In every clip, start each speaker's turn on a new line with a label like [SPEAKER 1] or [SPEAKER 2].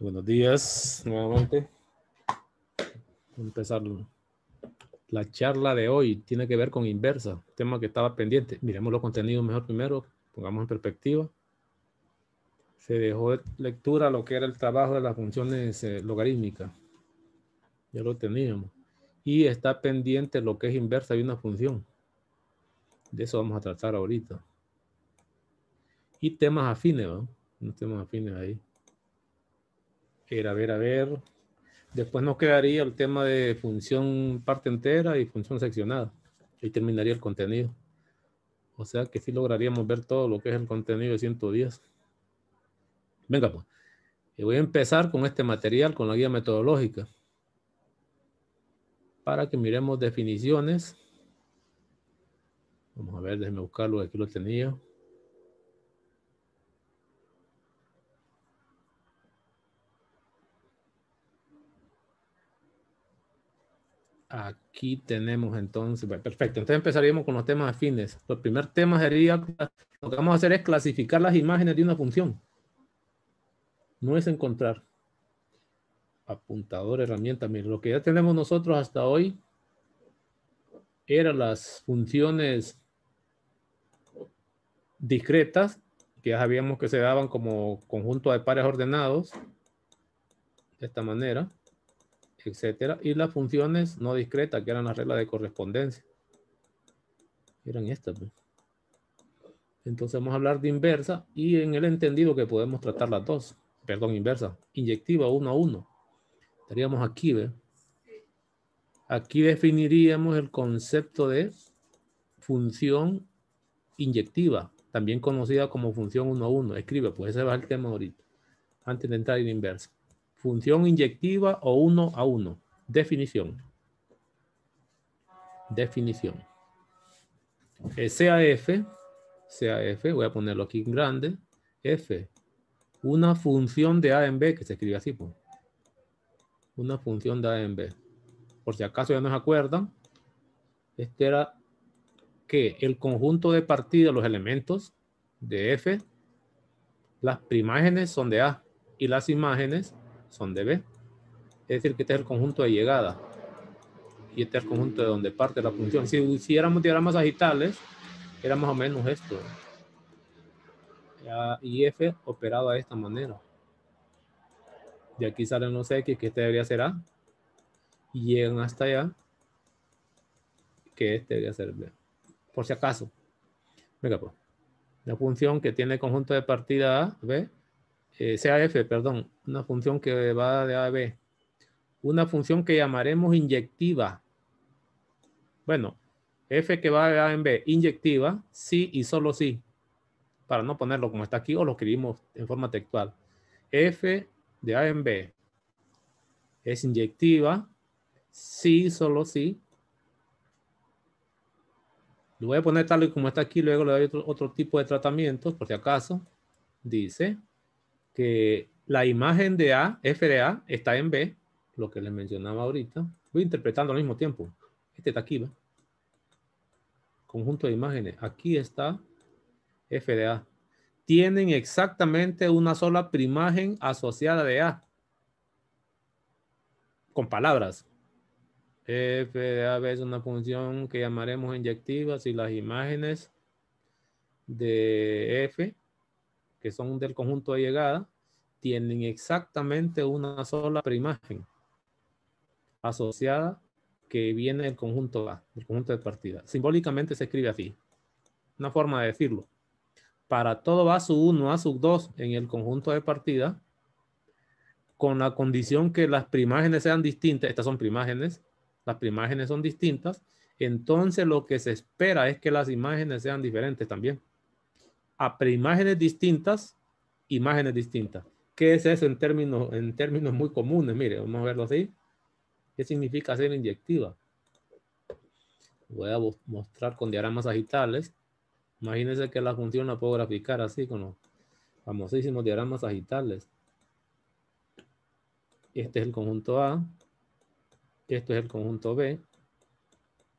[SPEAKER 1] Buenos días nuevamente. Empezar la charla de hoy. Tiene que ver con inversa, tema que estaba pendiente. Miremos los contenidos mejor primero, pongamos en perspectiva. Se dejó lectura lo que era el trabajo de las funciones eh, logarítmicas. Ya lo teníamos. Y está pendiente lo que es inversa y una función. De eso vamos a tratar ahorita. Y temas afines, ¿no? temas afines ahí a ver, a ver. Después nos quedaría el tema de función parte entera y función seccionada. Ahí terminaría el contenido. O sea que sí lograríamos ver todo lo que es el contenido de 110. Venga, pues. Eh, voy a empezar con este material, con la guía metodológica. Para que miremos definiciones. Vamos a ver, déjenme buscarlo, aquí lo tenía. Aquí tenemos entonces, perfecto. Entonces empezaríamos con los temas afines. El primer tema sería, lo que vamos a hacer es clasificar las imágenes de una función. No es encontrar. Apuntador, herramienta. Mira, lo que ya tenemos nosotros hasta hoy eran las funciones discretas, que ya sabíamos que se daban como conjunto de pares ordenados, de esta manera etcétera, y las funciones no discretas, que eran las reglas de correspondencia. Eran estas. Pues. Entonces vamos a hablar de inversa y en el entendido que podemos tratar las dos. Perdón, inversa. Inyectiva uno a uno. Estaríamos aquí, ¿ve? Aquí definiríamos el concepto de función inyectiva, también conocida como función uno a uno. Escribe, pues ese va el tema ahorita, antes de entrar en inversa. Función inyectiva o uno a uno. Definición. Definición. Eh, f sea F. voy a ponerlo aquí en grande, F, una función de A en B, que se escribe así, pues. una función de A en B. Por si acaso ya no se acuerdan, este era que el conjunto de partida los elementos de F, las primágenes son de A y las imágenes son de B. Es decir, que este es el conjunto de llegada. Y este es el conjunto de donde parte la función. Si hiciéramos diagramas agitales, era más o menos esto. y F operado de esta manera. De aquí salen los X, que este debería ser A. Y llegan hasta allá, que este debería ser B. Por si acaso. Venga, pues. La función que tiene conjunto de partida A, B, eh, sea f, perdón, una función que va de A a B, una función que llamaremos inyectiva. Bueno, f que va de A en B, inyectiva, sí y solo sí, para no ponerlo como está aquí o lo escribimos en forma textual. f de A en B es inyectiva, sí, solo sí. Lo voy a poner tal y como está aquí, luego le doy otro, otro tipo de tratamientos, por si acaso. Dice, la imagen de A, F de A, está en B, lo que les mencionaba ahorita. Voy interpretando al mismo tiempo. Este está aquí, ¿va? Conjunto de imágenes. Aquí está F de A. Tienen exactamente una sola primagen asociada de A. Con palabras. F de A es una función que llamaremos inyectiva si las imágenes de F que son del conjunto de llegada, tienen exactamente una sola preimagen asociada que viene del conjunto A, del conjunto de partida. Simbólicamente se escribe así, una forma de decirlo. Para todo A sub 1, A sub 2 en el conjunto de partida, con la condición que las primágenes sean distintas, estas son primágenes, las primágenes son distintas, entonces lo que se espera es que las imágenes sean diferentes también a preimágenes distintas, imágenes distintas. ¿Qué es eso en términos, en términos muy comunes? Mire, vamos a verlo así. ¿Qué significa ser inyectiva? Voy a mostrar con diagramas agitales. Imagínense que la función la puedo graficar así con los famosísimos diagramas agitales. Este es el conjunto A. Esto es el conjunto B.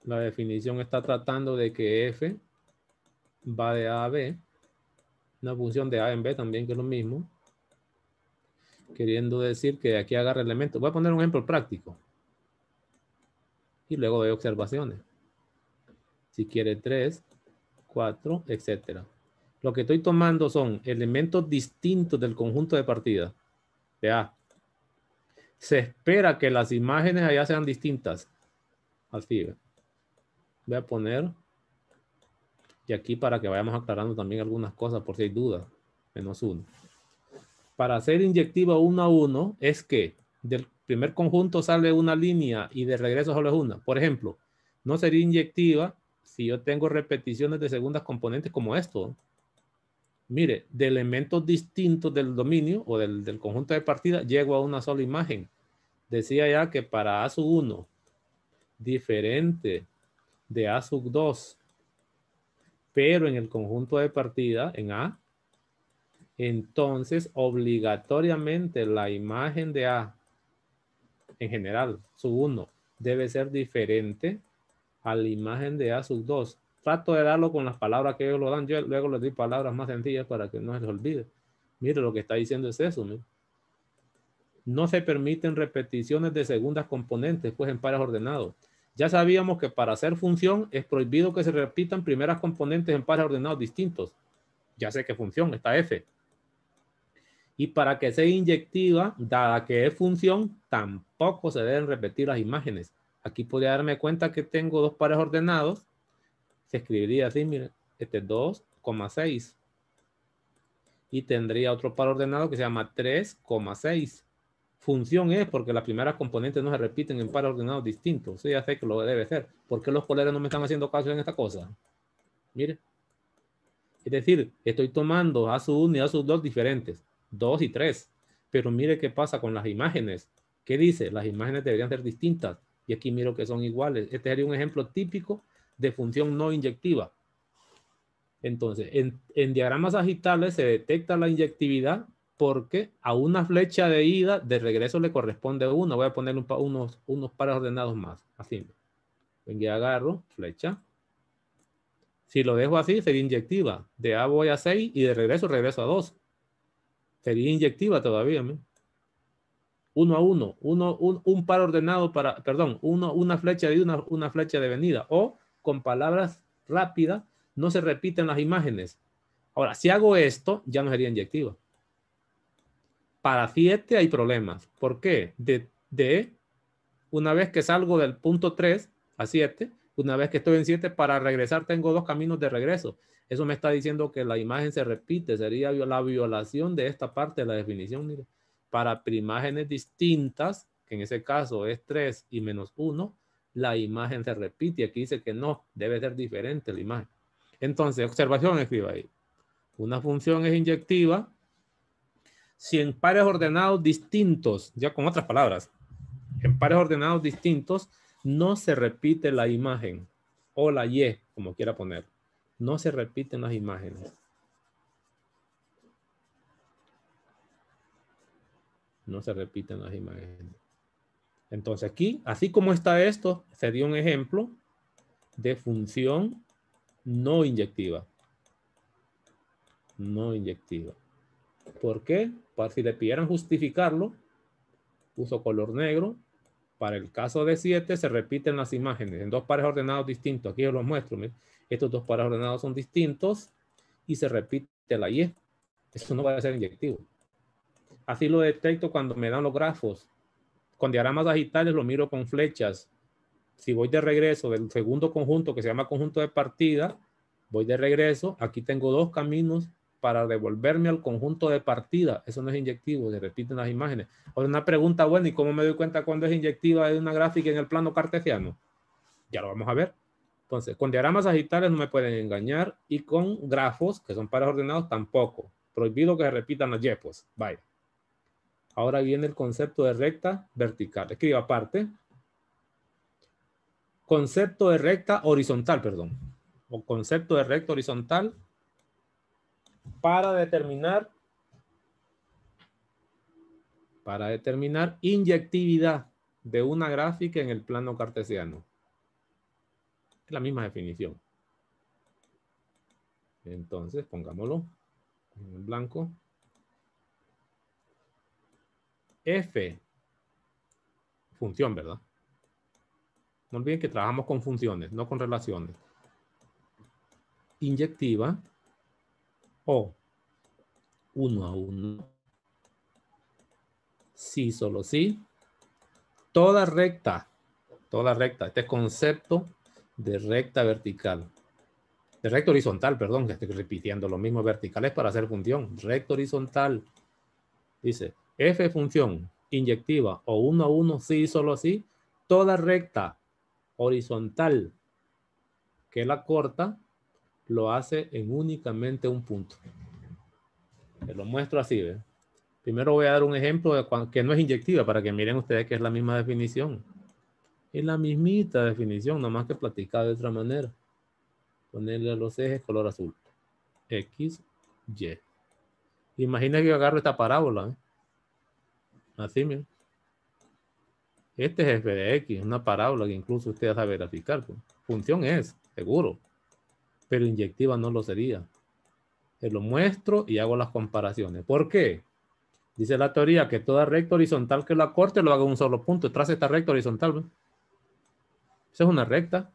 [SPEAKER 1] La definición está tratando de que F va de A a B una función de A en B también que es lo mismo. Queriendo decir que aquí agarra elementos. Voy a poner un ejemplo práctico. Y luego doy observaciones. Si quiere 3, 4, etc. Lo que estoy tomando son elementos distintos del conjunto de partida. De Se espera que las imágenes allá sean distintas. Así. Voy a poner y aquí para que vayamos aclarando también algunas cosas por si hay dudas, menos uno. Para ser inyectiva uno a uno es que del primer conjunto sale una línea y de regreso solo es una. Por ejemplo, no sería inyectiva si yo tengo repeticiones de segundas componentes como esto. Mire, de elementos distintos del dominio o del, del conjunto de partida llego a una sola imagen. Decía ya que para A1 diferente de A2 pero en el conjunto de partida, en A, entonces obligatoriamente la imagen de A, en general, sub 1, debe ser diferente a la imagen de A sub 2. Trato de darlo con las palabras que ellos lo dan. Yo luego les doy palabras más sencillas para que no se les olvide. Mire, lo que está diciendo es eso. No se permiten repeticiones de segundas componentes, pues en pares ordenados. Ya sabíamos que para hacer función es prohibido que se repitan primeras componentes en pares ordenados distintos. Ya sé que función, está f. Y para que sea inyectiva, dada que es función, tampoco se deben repetir las imágenes. Aquí podría darme cuenta que tengo dos pares ordenados. Se escribiría así, este 2,6. Y tendría otro par ordenado que se llama 3,6 función es porque las primeras componentes no se repiten en pares ordenados distintos. Sí, ya sé que lo debe ser. ¿Por qué los colores no me están haciendo caso en esta cosa? Mire. Es decir, estoy tomando a su 1 y a sus 2 diferentes, 2 y 3. Pero mire qué pasa con las imágenes. ¿Qué dice? Las imágenes deberían ser distintas. Y aquí miro que son iguales. Este sería un ejemplo típico de función no inyectiva. Entonces, en, en diagramas agitales se detecta la inyectividad porque a una flecha de ida, de regreso le corresponde uno. Voy a poner unos, unos pares ordenados más. Así. Venga, agarro, flecha. Si lo dejo así, sería inyectiva. De A voy a 6 y de regreso regreso a 2. Sería inyectiva todavía. Uno a uno. un, par ordenado para, perdón, una flecha de una, una flecha de venida. O con palabras rápidas, no se repiten las imágenes. Ahora, si hago esto, ya no sería inyectiva para siete hay problemas. ¿Por qué? De, de una vez que salgo del punto 3 a 7, una vez que estoy en 7, para regresar tengo dos caminos de regreso. Eso me está diciendo que la imagen se repite, sería la violación de esta parte de la definición. Para imágenes distintas, que en ese caso es 3 y menos 1, la imagen se repite. Aquí dice que no, debe ser diferente la imagen. Entonces, observación escriba ahí. Una función es inyectiva si en pares ordenados distintos, ya con otras palabras, en pares ordenados distintos no se repite la imagen o la Y, como quiera poner. No se repiten las imágenes. No se repiten las imágenes. Entonces aquí, así como está esto, se dio un ejemplo de función no inyectiva. No inyectiva. ¿Por qué? Para si le pidieran justificarlo, puso color negro. Para el caso de 7 se repiten las imágenes en dos pares ordenados distintos. Aquí yo los muestro. Estos dos pares ordenados son distintos y se repite la Y. Eso no va a ser inyectivo. Así lo detecto cuando me dan los grafos. Con diagramas digitales lo miro con flechas. Si voy de regreso del segundo conjunto que se llama conjunto de partida, voy de regreso. Aquí tengo dos caminos para devolverme al conjunto de partida. Eso no es inyectivo, se repiten las imágenes. Ahora, una pregunta buena, ¿y cómo me doy cuenta cuando es inyectiva de una gráfica en el plano cartesiano? Ya lo vamos a ver. Entonces, con diagramas agitales no me pueden engañar y con grafos, que son pares ordenados, tampoco. Prohibido que se repitan los yepos. Vaya. Ahora viene el concepto de recta vertical. Escriba aparte. Concepto de recta horizontal, perdón. O concepto de recta horizontal para determinar para determinar inyectividad de una gráfica en el plano cartesiano. Es la misma definición. Entonces, pongámoslo en blanco. F, función, ¿verdad? No olviden que trabajamos con funciones, no con relaciones. Inyectiva o oh. uno a uno, sí, solo sí, toda recta, toda recta, este es concepto de recta vertical, de recta horizontal, perdón, que estoy repitiendo lo mismo, verticales para hacer función, recta horizontal, dice, f función inyectiva o uno a uno, sí, solo sí, toda recta horizontal que la corta lo hace en únicamente un punto. Te lo muestro así, ¿ve? Primero voy a dar un ejemplo de que no es inyectiva para que miren ustedes que es la misma definición. Es la mismita definición, nomás que platicada de otra manera. Ponerle a los ejes color azul. X, Y. Imagina que yo agarro esta parábola. ¿eh? Así, miren. Este es f de X, una parábola que incluso usted sabe verificar pues. Función es, seguro pero inyectiva no lo sería. Te eh, lo muestro y hago las comparaciones. ¿Por qué? Dice la teoría que toda recta horizontal que la corte lo haga en un solo punto. Tras esta recta horizontal. Esa es una recta.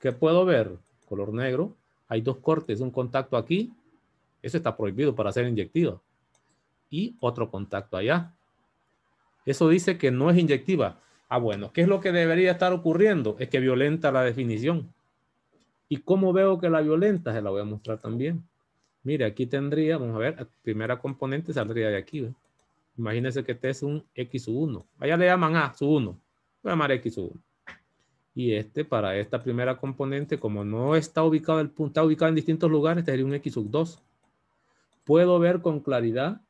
[SPEAKER 1] ¿Qué puedo ver? Color negro. Hay dos cortes, un contacto aquí. Eso está prohibido para ser inyectiva. Y otro contacto allá. Eso dice que no es inyectiva. Ah, bueno, ¿qué es lo que debería estar ocurriendo? Es que violenta la definición. ¿Y cómo veo que la violenta? Se la voy a mostrar también. Mire, aquí tendría, vamos a ver, la primera componente saldría de aquí. Imagínense que este es un X 1. Allá le llaman A su 1. Voy a llamar X 1. Y este, para esta primera componente, como no está ubicado el punto, está ubicado en distintos lugares, este sería un X 2. Puedo ver con claridad,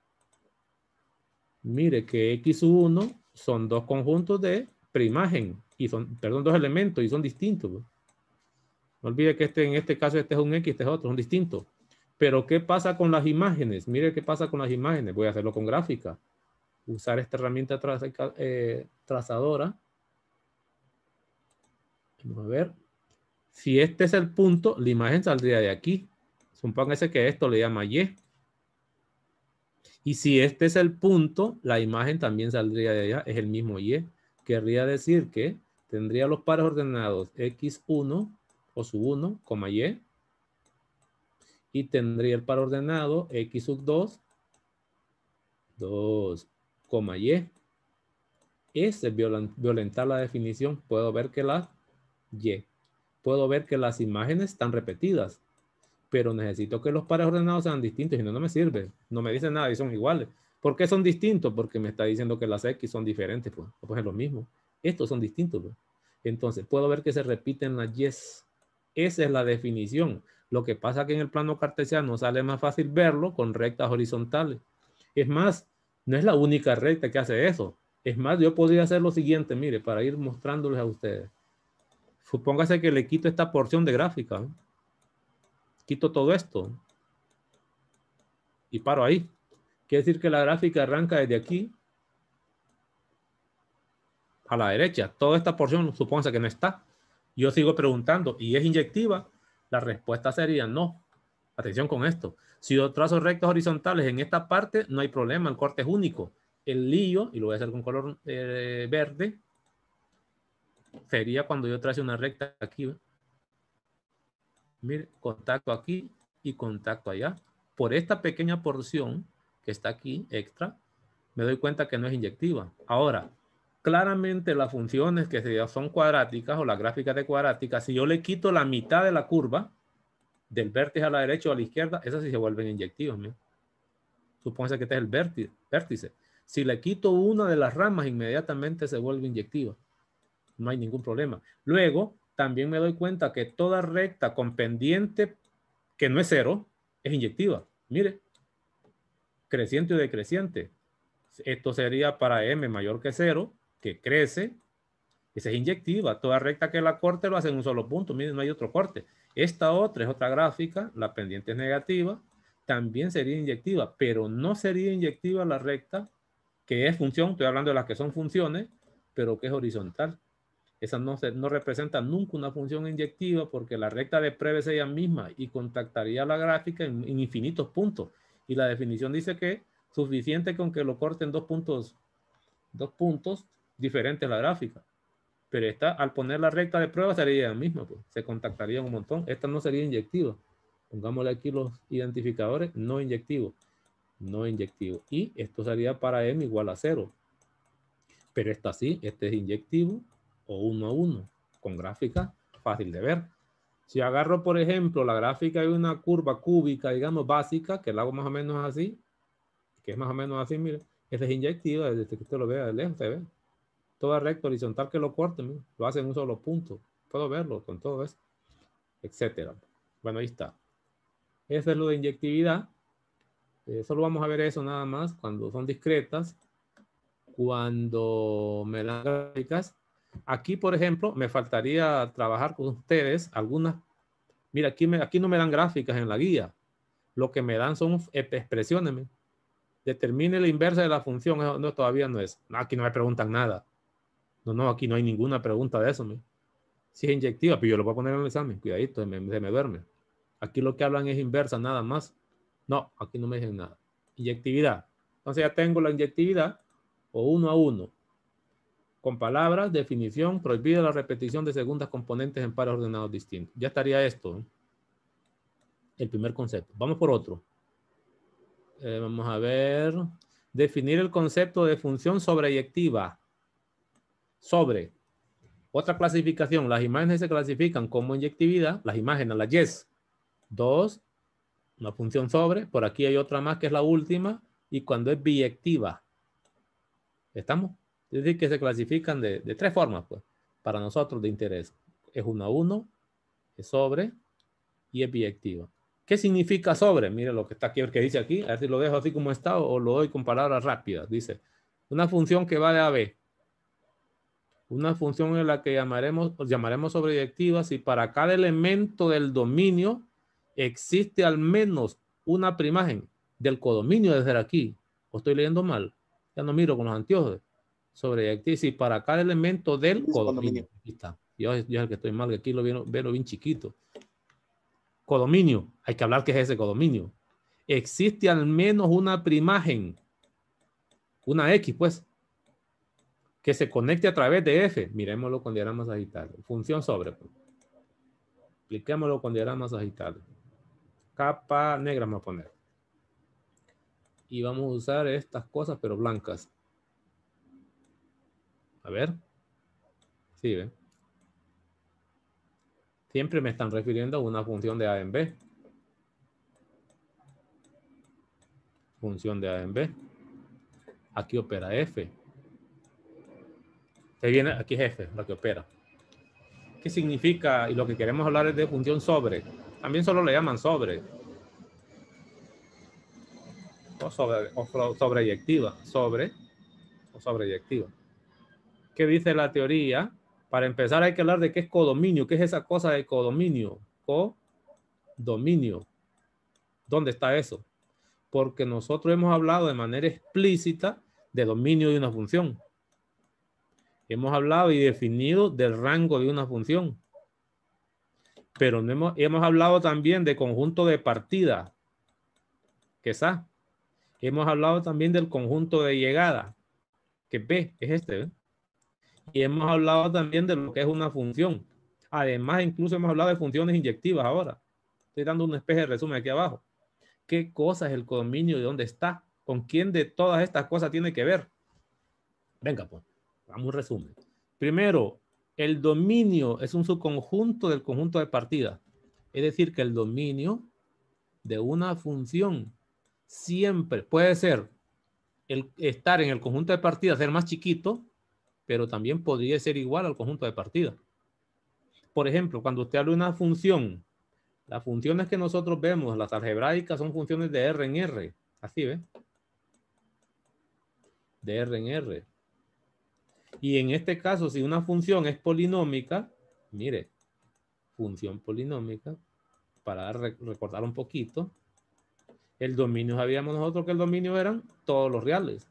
[SPEAKER 1] mire que X 1 son dos conjuntos de primagen, y son, perdón, dos elementos y son distintos. No olvide que este, en este caso este es un X, este es otro, un distinto. Pero ¿qué pasa con las imágenes? Mire qué pasa con las imágenes. Voy a hacerlo con gráfica. Usar esta herramienta eh, trazadora. Vamos a ver. Si este es el punto, la imagen saldría de aquí. Supóngase que esto le llama Y. Y si este es el punto, la imagen también saldría de allá. Es el mismo Y. Querría decir que tendría los pares ordenados X1, o sub 1, y. Y tendría el par ordenado x sub 2, 2, coma y. Ese violentar la definición, puedo ver que la y. Puedo ver que las imágenes están repetidas, pero necesito que los pares ordenados sean distintos y no, no me sirve. No me dice nada y son iguales. ¿Por qué son distintos? Porque me está diciendo que las X son diferentes, pues, pues es lo mismo. Estos son distintos, pues. Entonces, puedo ver que se repiten las yes esa es la definición. Lo que pasa es que en el plano cartesiano sale más fácil verlo con rectas horizontales. Es más, no es la única recta que hace eso. Es más, yo podría hacer lo siguiente, mire, para ir mostrándoles a ustedes. Supóngase que le quito esta porción de gráfica. Quito todo esto. Y paro ahí. Quiere decir que la gráfica arranca desde aquí a la derecha. Toda esta porción supóngase que no está. Yo sigo preguntando, ¿y es inyectiva? La respuesta sería no. Atención con esto. Si yo trazo rectas horizontales en esta parte, no hay problema, el corte es único. El lío, y lo voy a hacer con color eh, verde, sería cuando yo trace una recta aquí. Mire, contacto aquí y contacto allá. Por esta pequeña porción que está aquí, extra, me doy cuenta que no es inyectiva. Ahora, claramente las funciones que son cuadráticas o las gráficas de cuadráticas, si yo le quito la mitad de la curva, del vértice a la derecha o a la izquierda, esas sí se vuelven inyectivas. Supónganse que este es el vértice. Si le quito una de las ramas, inmediatamente se vuelve inyectiva. No hay ningún problema. Luego, también me doy cuenta que toda recta con pendiente que no es cero es inyectiva. Mire, creciente o decreciente. Esto sería para m mayor que cero que crece, esa es inyectiva, toda recta que la corte lo hace en un solo punto, miren, no hay otro corte. Esta otra es otra gráfica, la pendiente es negativa, también sería inyectiva, pero no sería inyectiva la recta que es función, estoy hablando de las que son funciones, pero que es horizontal. Esa no, se, no representa nunca una función inyectiva porque la recta de es ella misma y contactaría la gráfica en, en infinitos puntos. Y la definición dice que suficiente con que lo corten dos puntos, dos puntos diferente la gráfica. Pero esta, al poner la recta de prueba, sería la misma, pues. se contactaría un montón. Esta no sería inyectiva. Pongámosle aquí los identificadores no inyectivo, No inyectivo. Y esto sería para m igual a cero. Pero esta sí, este es inyectivo o uno a uno con gráfica fácil de ver. Si agarro, por ejemplo, la gráfica de una curva cúbica, digamos, básica, que la hago más o menos así, que es más o menos así, mire, este es inyectiva, desde que usted lo vea de lejos, se ve, toda recta horizontal que lo corten, lo hacen en un solo punto. Puedo verlo con todo eso. etcétera. Bueno, ahí está. Ese es lo de inyectividad. Eh, solo vamos a ver eso nada más cuando son discretas, cuando me dan gráficas. Aquí, por ejemplo, me faltaría trabajar con ustedes algunas. Mira, aquí, me, aquí no me dan gráficas en la guía. Lo que me dan son expresiones. Determine la inversa de la función. no, todavía no es. Aquí no me preguntan nada. No, no, aquí no hay ninguna pregunta de eso. Si es inyectiva, pero pues yo lo voy a poner en el examen. Cuidadito, se me, duerme. Aquí lo que hablan es inversa, nada más. No, aquí no me dicen nada. Inyectividad. Entonces ya tengo la inyectividad o uno a uno. Con palabras, definición, prohibida la repetición de segundas componentes en pares ordenados distintos. Ya estaría esto. ¿eh? El primer concepto. Vamos por otro. Eh, vamos a ver. Definir el concepto de función sobreyectiva sobre otra clasificación. Las imágenes se clasifican como inyectividad, las imágenes, las yes. Dos, una función sobre. Por aquí hay otra más que es la última. Y cuando es biyectiva. ¿Estamos? Es decir, que se clasifican de, tres formas, pues. Para nosotros de interés. Es uno a uno, es sobre y es biyectiva. ¿Qué significa sobre? Mire lo que está aquí, que dice aquí. A ver si lo dejo así como está o, lo doy con palabras rápidas. Dice, una función que va de a b una función en la que llamaremos, pues, llamaremos sobredirectiva si para cada elemento del dominio existe al menos una primagen del codominio desde aquí. ¿O estoy leyendo mal? Ya no miro con los anteojos. Sobredirectiva si para cada elemento del codominio. Aquí está. Yo, es el que estoy mal, que aquí lo veo, veo bien chiquito. Codominio. Hay que hablar que es ese codominio. Existe al menos una primagen. Una X, pues, que se conecte a través de F. Miremoslo con diagramas agitales. Función sobre. Apliquémoslo pues. con diagramas agitales. Capa negra vamos a poner. Y vamos a usar estas cosas, pero blancas. A ver. Sí, ven Siempre me están refiriendo a una función de A en B. Función de A en B. Aquí opera F se viene aquí jefe, lo que opera. ¿Qué significa? Y lo que queremos hablar es de función sobre. También solo le llaman sobre. O sobre, o sobreyectiva. Sobre o sobreyectiva. ¿Qué dice la teoría? Para empezar hay que hablar de qué es codominio. ¿Qué es esa cosa de codominio? Codominio. ¿Dónde está eso? Porque nosotros hemos hablado de manera explícita de dominio de una función. Hemos hablado y definido del rango de una función. Pero hemos, hablado también del conjunto de partida, que es Hemos hablado también del conjunto de llegada, que P es este. Y hemos hablado también de lo que es una función. Además, incluso hemos hablado de funciones inyectivas ahora. Estoy dando un especie de resumen aquí abajo. ¿Qué cosa es el dominio? ¿De dónde está? ¿Con quién de todas estas cosas tiene que ver? Venga, pues. Vamos un resumen. Primero, el dominio es un subconjunto del conjunto de partida. Es decir, que el dominio de una función siempre puede ser el estar en el conjunto de partida, ser más chiquito, pero también podría ser igual al conjunto de partida. Por ejemplo, cuando usted habla de una función, las funciones que nosotros vemos, las algebraicas, son funciones de R en R. Así, ¿ve? De R en R. Y en este caso, si una función es polinómica, mire, función polinómica, para recordar un poquito, el dominio, sabíamos nosotros que el dominio eran todos los reales.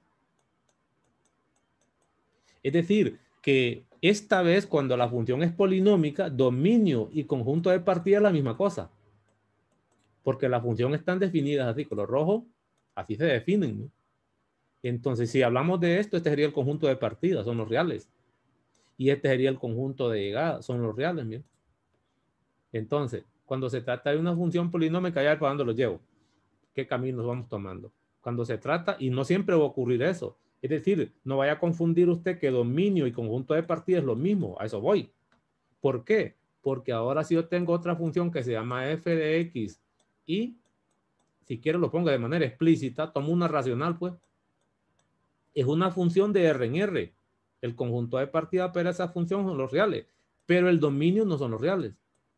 [SPEAKER 1] Es decir, que esta vez cuando la función es polinómica, dominio y conjunto de partida es la misma cosa. Porque las funciones están definidas así, color rojo, así se definen. ¿no? Entonces, si hablamos de esto, este sería el conjunto de partidas, son los reales. Y este sería el conjunto de llegadas, son los reales. Entonces, cuando se trata de una función polinómica, ya para dónde lo llevo, qué caminos vamos tomando. Cuando se trata, y no siempre va a ocurrir eso, es decir, no vaya a confundir usted que dominio y conjunto de partidas es lo mismo, a eso voy. ¿Por qué? Porque ahora si yo tengo otra función que se llama f de x y si quiero lo pongo de manera explícita, tomo una racional pues, es una función de R en R. El conjunto de partida para esa función son los reales, pero el dominio no son los reales.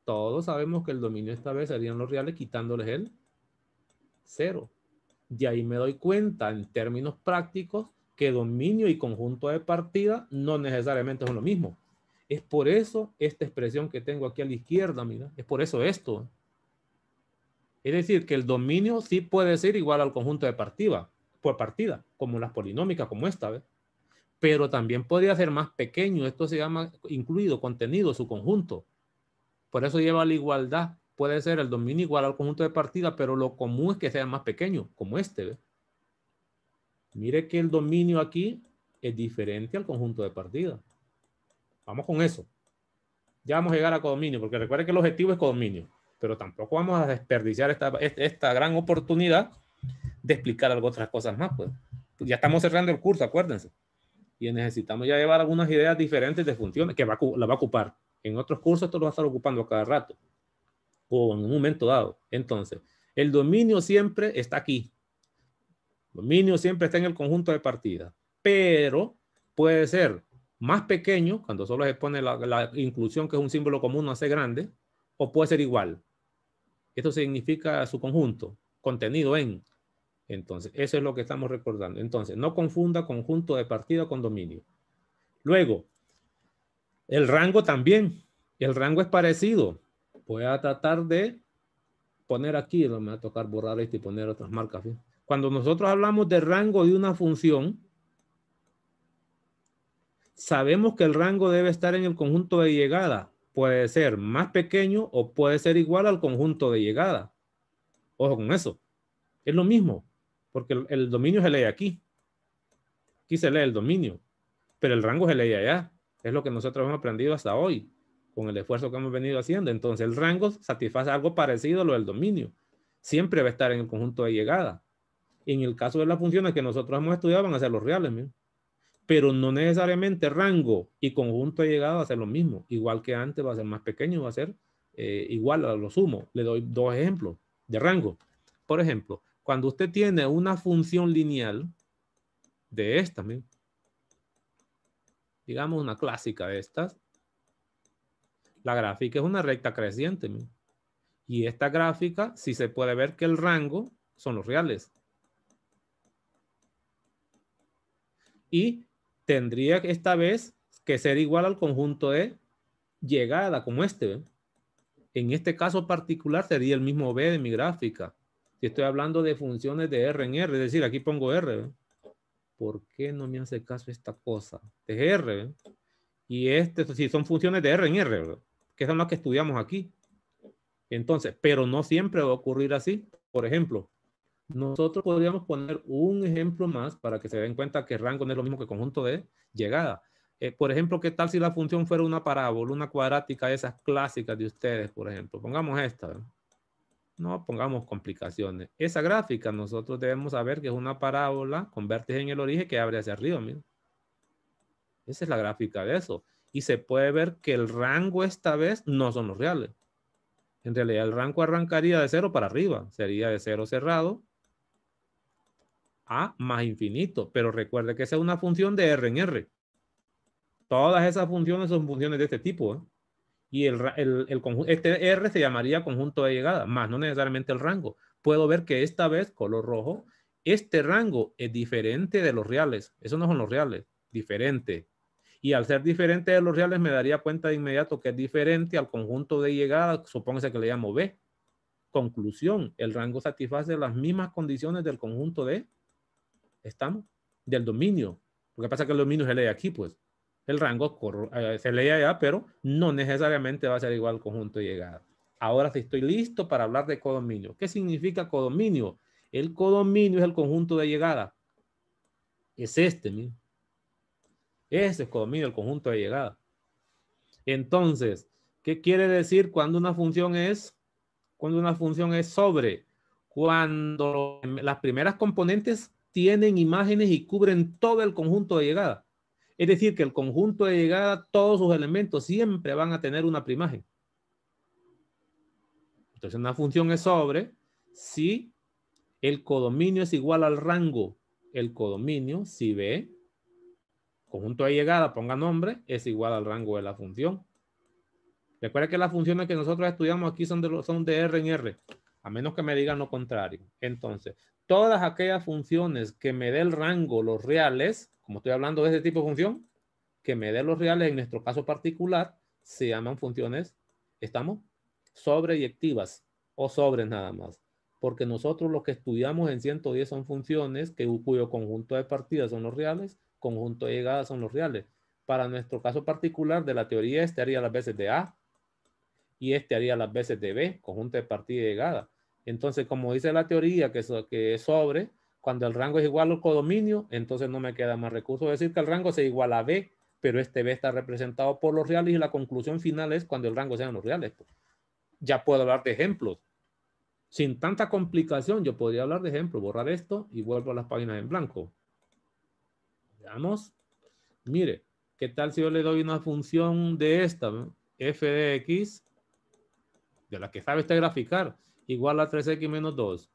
[SPEAKER 1] Todos sabemos que el dominio esta vez serían los reales quitándoles el cero. Y ahí me doy cuenta en términos prácticos que dominio y conjunto de partida no necesariamente son lo mismo. Es por eso esta expresión que tengo aquí a la izquierda, mira, es por eso esto. Es decir, que el dominio sí puede ser igual al conjunto de partida, por partida, como las polinómicas, como esta, ¿ves? Pero también podría ser más pequeño, esto se llama incluido, contenido, su conjunto. Por eso lleva la igualdad, puede ser el dominio igual al conjunto de partida, pero lo común es que sea más pequeño, como este, ¿ves? Mire que el dominio aquí es diferente al conjunto de partida. Vamos con eso. Ya vamos a llegar a codominio, porque recuerden que el objetivo es codominio, pero tampoco vamos a desperdiciar esta, esta gran oportunidad de explicar algo, otras cosas más, pues. Ya estamos cerrando el curso, acuérdense. Y necesitamos ya llevar algunas ideas diferentes de funciones que va, la va a ocupar. En otros cursos esto lo va a estar ocupando cada rato o en un momento dado. Entonces, el dominio siempre está aquí. El dominio siempre está en el conjunto de partidas, pero puede ser más pequeño cuando solo se pone la, la inclusión, que es un símbolo común, no hace grande, o puede ser igual. Esto significa su conjunto, contenido en entonces, eso es lo que estamos recordando. Entonces, no confunda conjunto de partida con dominio. Luego, el rango también. El rango es parecido. Voy a tratar de poner aquí, me va a tocar borrar esto y poner otras marcas. Cuando nosotros hablamos de rango de una función, sabemos que el rango debe estar en el conjunto de llegada. Puede ser más pequeño o puede ser igual al conjunto de llegada. Ojo con eso. Es lo mismo porque el, dominio se lee aquí. Aquí se lee el dominio, pero el rango se lee allá. Es lo que nosotros hemos aprendido hasta hoy con el esfuerzo que hemos venido haciendo. Entonces el rango satisface algo parecido a lo del dominio. Siempre va a estar en el conjunto de llegada. En el caso de las funciones que nosotros hemos estudiado van a ser los reales. Pero no necesariamente rango y conjunto de llegada va a ser lo mismo. Igual que antes va a ser más pequeño, va a ser eh, igual a lo sumo. Le doy dos ejemplos de rango. Por ejemplo, cuando usted tiene una función lineal de esta, digamos una clásica de estas, la gráfica es una recta creciente. Y esta gráfica, si se puede ver que el rango son los reales. Y tendría esta vez que ser igual al conjunto de llegada como este. En este caso particular sería el mismo B de mi gráfica. Si estoy hablando de funciones de R en R, es decir, aquí pongo R. ¿Por qué no me hace caso esta cosa? Es R. Y este, si son funciones de R en R, ¿verdad? que son las que estudiamos aquí. Entonces, pero no siempre va a ocurrir así. Por ejemplo, nosotros podríamos poner un ejemplo más para que se den cuenta que rango no es lo mismo que conjunto de llegada. Eh, por ejemplo, ¿qué tal si la función fuera una parábola, una cuadrática de esas clásicas de ustedes, por ejemplo? Pongamos esta. No pongamos complicaciones. Esa gráfica nosotros debemos saber que es una parábola con vértices en el origen que abre hacia arriba. Esa es la gráfica de eso. Y se puede ver que el rango esta vez no son los reales. En realidad el rango arrancaría de cero para arriba. Sería de cero cerrado a más infinito. Pero recuerde que esa es una función de R en R. Todas esas funciones son funciones de este tipo. ¿eh? y el, este R se llamaría conjunto de llegada, más no necesariamente el rango. Puedo ver que esta vez, color rojo, este rango es diferente de los reales. esos no son los reales, diferente. Y al ser diferente de los reales, me daría cuenta de inmediato que es diferente al conjunto de llegada, supóngase que le llamo B. Conclusión, el rango satisface las mismas condiciones del conjunto de, ¿estamos? Del dominio. Lo pasa que el dominio se de aquí, pues el rango eh, se leía ya, pero no necesariamente va a ser igual conjunto de llegada. Ahora sí estoy listo para hablar de codominio. ¿Qué significa codominio? El codominio es el conjunto de llegada. Es este mismo. Ese es codominio, el conjunto de llegada. Entonces, ¿qué quiere decir cuando una función es? Cuando una función es sobre. Cuando las primeras componentes tienen imágenes y cubren todo el conjunto de llegada. Es decir, que el conjunto de llegada, todos sus elementos siempre van a tener una primaje. Entonces, una función es sobre si el codominio es igual al rango. El codominio, si ve conjunto de llegada, ponga nombre, es igual al rango de la función. Recuerda que las funciones que nosotros estudiamos aquí son de, son de R en R, a menos que me digan lo contrario. Entonces, todas aquellas funciones que me dé el rango, los reales, como estoy hablando de este tipo de función, que me dé los reales en nuestro caso particular, se llaman funciones, ¿estamos? Sobreyectivas o sobre nada más. Porque nosotros lo que estudiamos en 110 son funciones que, cuyo conjunto de partidas son los reales, conjunto de llegadas son los reales. Para nuestro caso particular de la teoría, este haría las veces de A y este haría las veces de B, conjunto de partida y llegada entonces, como dice la teoría que, que es sobre, cuando el rango es igual al codominio, entonces no me queda más recurso decir que el rango sea igual a B, pero este B está representado por los reales y la conclusión final es cuando el rango sean los reales. Pues. Ya puedo hablar de ejemplos. Sin tanta complicación, yo podría hablar de ejemplos. Borrar esto y vuelvo a las páginas en blanco. Veamos. Mire, ¿qué tal si yo le doy una función de esta, f de x, de la que sabe este graficar? igual a 3x menos 2.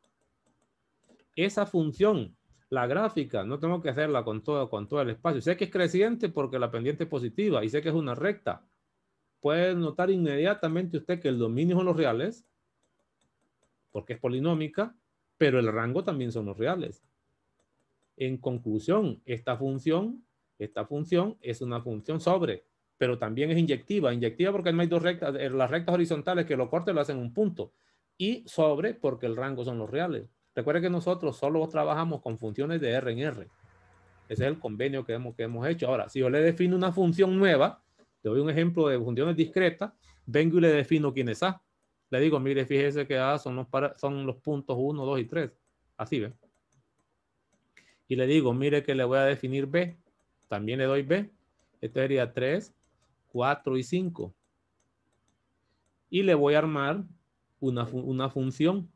[SPEAKER 1] Esa función, la gráfica, no tengo que hacerla con todo, con todo el espacio. Sé que es creciente porque la pendiente es positiva y sé que es una recta. Puede notar inmediatamente usted que el dominio son los reales, porque es polinómica, pero el rango también son los reales. En conclusión, esta función, esta función es una función sobre, pero también es inyectiva. Inyectiva porque no hay dos rectas, eh, las rectas horizontales que lo corten lo hacen un punto y sobre porque el rango son los reales. Recuerden que nosotros solo trabajamos con funciones de R en R. Ese es el convenio que hemos, que hemos hecho. Ahora, si yo le defino una función nueva, le doy un ejemplo de funciones discretas, vengo y le defino quién es A. Le digo, mire, fíjese que A son los, son los puntos 1, 2 y 3. Así ve. Y le digo, mire que le voy a definir B. También le doy B. Esto sería 3, 4 y 5. Y le voy a armar una, una función,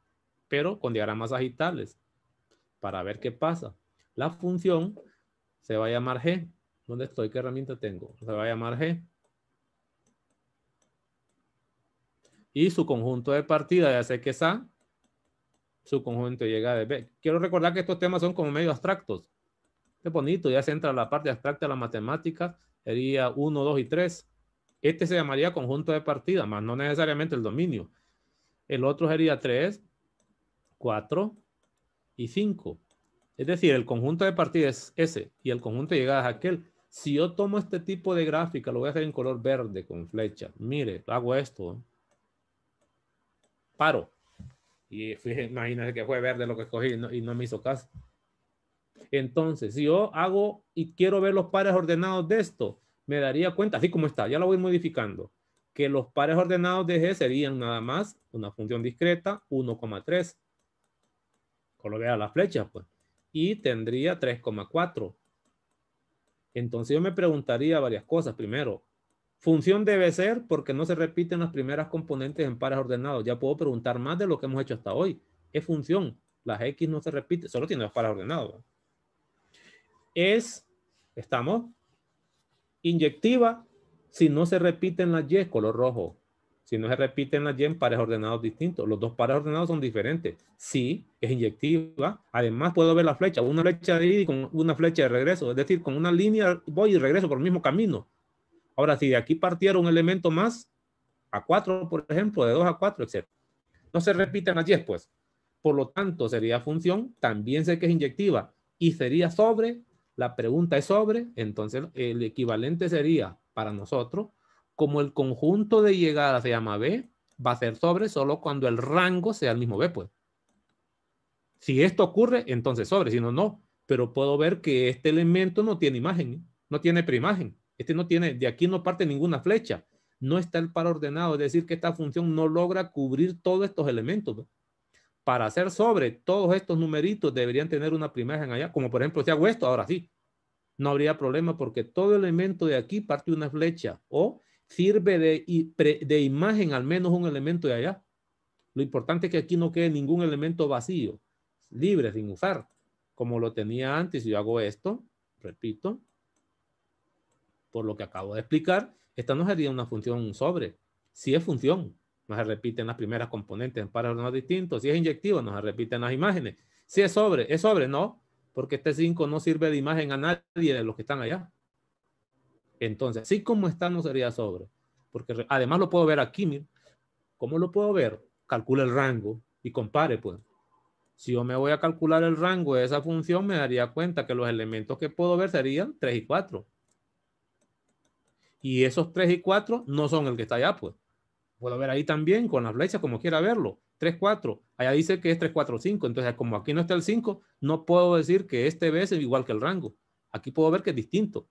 [SPEAKER 1] pero con diagramas agitales, para ver qué pasa. La función se va a llamar G. ¿Dónde estoy? ¿Qué herramienta tengo? Se va a llamar G. Y su conjunto de partida, ya sé que es A, su conjunto llega llegada de B. Quiero recordar que estos temas son como medio abstractos. Qué bonito, ya se entra la parte abstracta de la matemática. sería 1, 2 y 3. Este se llamaría conjunto de partida, más no necesariamente el dominio el otro sería 3, 4 y 5. Es decir, el conjunto de partidas es ese y el conjunto de llegadas es aquel. Si yo tomo este tipo de gráfica, lo voy a hacer en color verde con flecha. Mire, hago esto. Paro. Y fíjense, imagínense que fue verde lo que escogí y no, y no me hizo caso. Entonces, si yo hago y quiero ver los pares ordenados de esto, me daría cuenta, así como está, ya lo voy modificando que los pares ordenados de G serían nada más una función discreta 1,3. Colorea las flechas, pues. Y tendría 3,4. Entonces yo me preguntaría varias cosas. Primero, función debe ser porque no se repiten las primeras componentes en pares ordenados. Ya puedo preguntar más de lo que hemos hecho hasta hoy. Es función. Las X no se repiten, solo tiene dos pares ordenados. Es, estamos, inyectiva si no se repiten las Y, color rojo. Si no se repiten las Y en pares ordenados distintos. Los dos pares ordenados son diferentes. Sí, es inyectiva. Además, puedo ver la flecha. Una flecha de ida y con una flecha de regreso. Es decir, con una línea voy y regreso por el mismo camino. Ahora, si de aquí partiera un elemento más, a 4, por ejemplo, de 2 a 4, etc. No se repiten las Y, pues. Por lo tanto, sería función, también sé que es inyectiva. Y sería sobre, la pregunta es sobre, entonces el equivalente sería para nosotros, como el conjunto de llegadas se llama B, va a ser sobre solo cuando el rango sea el mismo B, pues. Si esto ocurre, entonces sobre, si no, no. Pero puedo ver que este elemento no tiene imagen, ¿eh? no tiene preimagen. Este no tiene, de aquí no parte ninguna flecha. No está el par ordenado, es decir, que esta función no logra cubrir todos estos elementos. Para hacer sobre, todos estos numeritos deberían tener una primagen allá, como por ejemplo, si hago esto, ahora sí, no habría problema porque todo elemento de aquí parte una flecha o sirve de, de imagen al menos un elemento de allá. Lo importante es que aquí no quede ningún elemento vacío, libre, sin usar, como lo tenía antes. Yo hago esto, repito, por lo que acabo de explicar, esta no sería una función sobre. Si es función, nos repiten las primeras componentes en parámetros distintos. Si es no nos repiten las imágenes. Si es sobre, es sobre, no porque este 5 no sirve de imagen a nadie de los que están allá. Entonces, así como está, no sería sobre. Porque además lo puedo ver aquí, ¿Cómo lo puedo ver? Calcula el rango y compare, pues. Si yo me voy a calcular el rango de esa función, me daría cuenta que los elementos que puedo ver serían 3 y 4. Y esos 3 y 4 no son el que está allá, pues. Puedo ver ahí también con la flechas, como quiera verlo. 3-4. Allá dice que es 3-4-5. Entonces, como aquí no está el 5, no puedo decir que este B es igual que el rango. Aquí puedo ver que es distinto.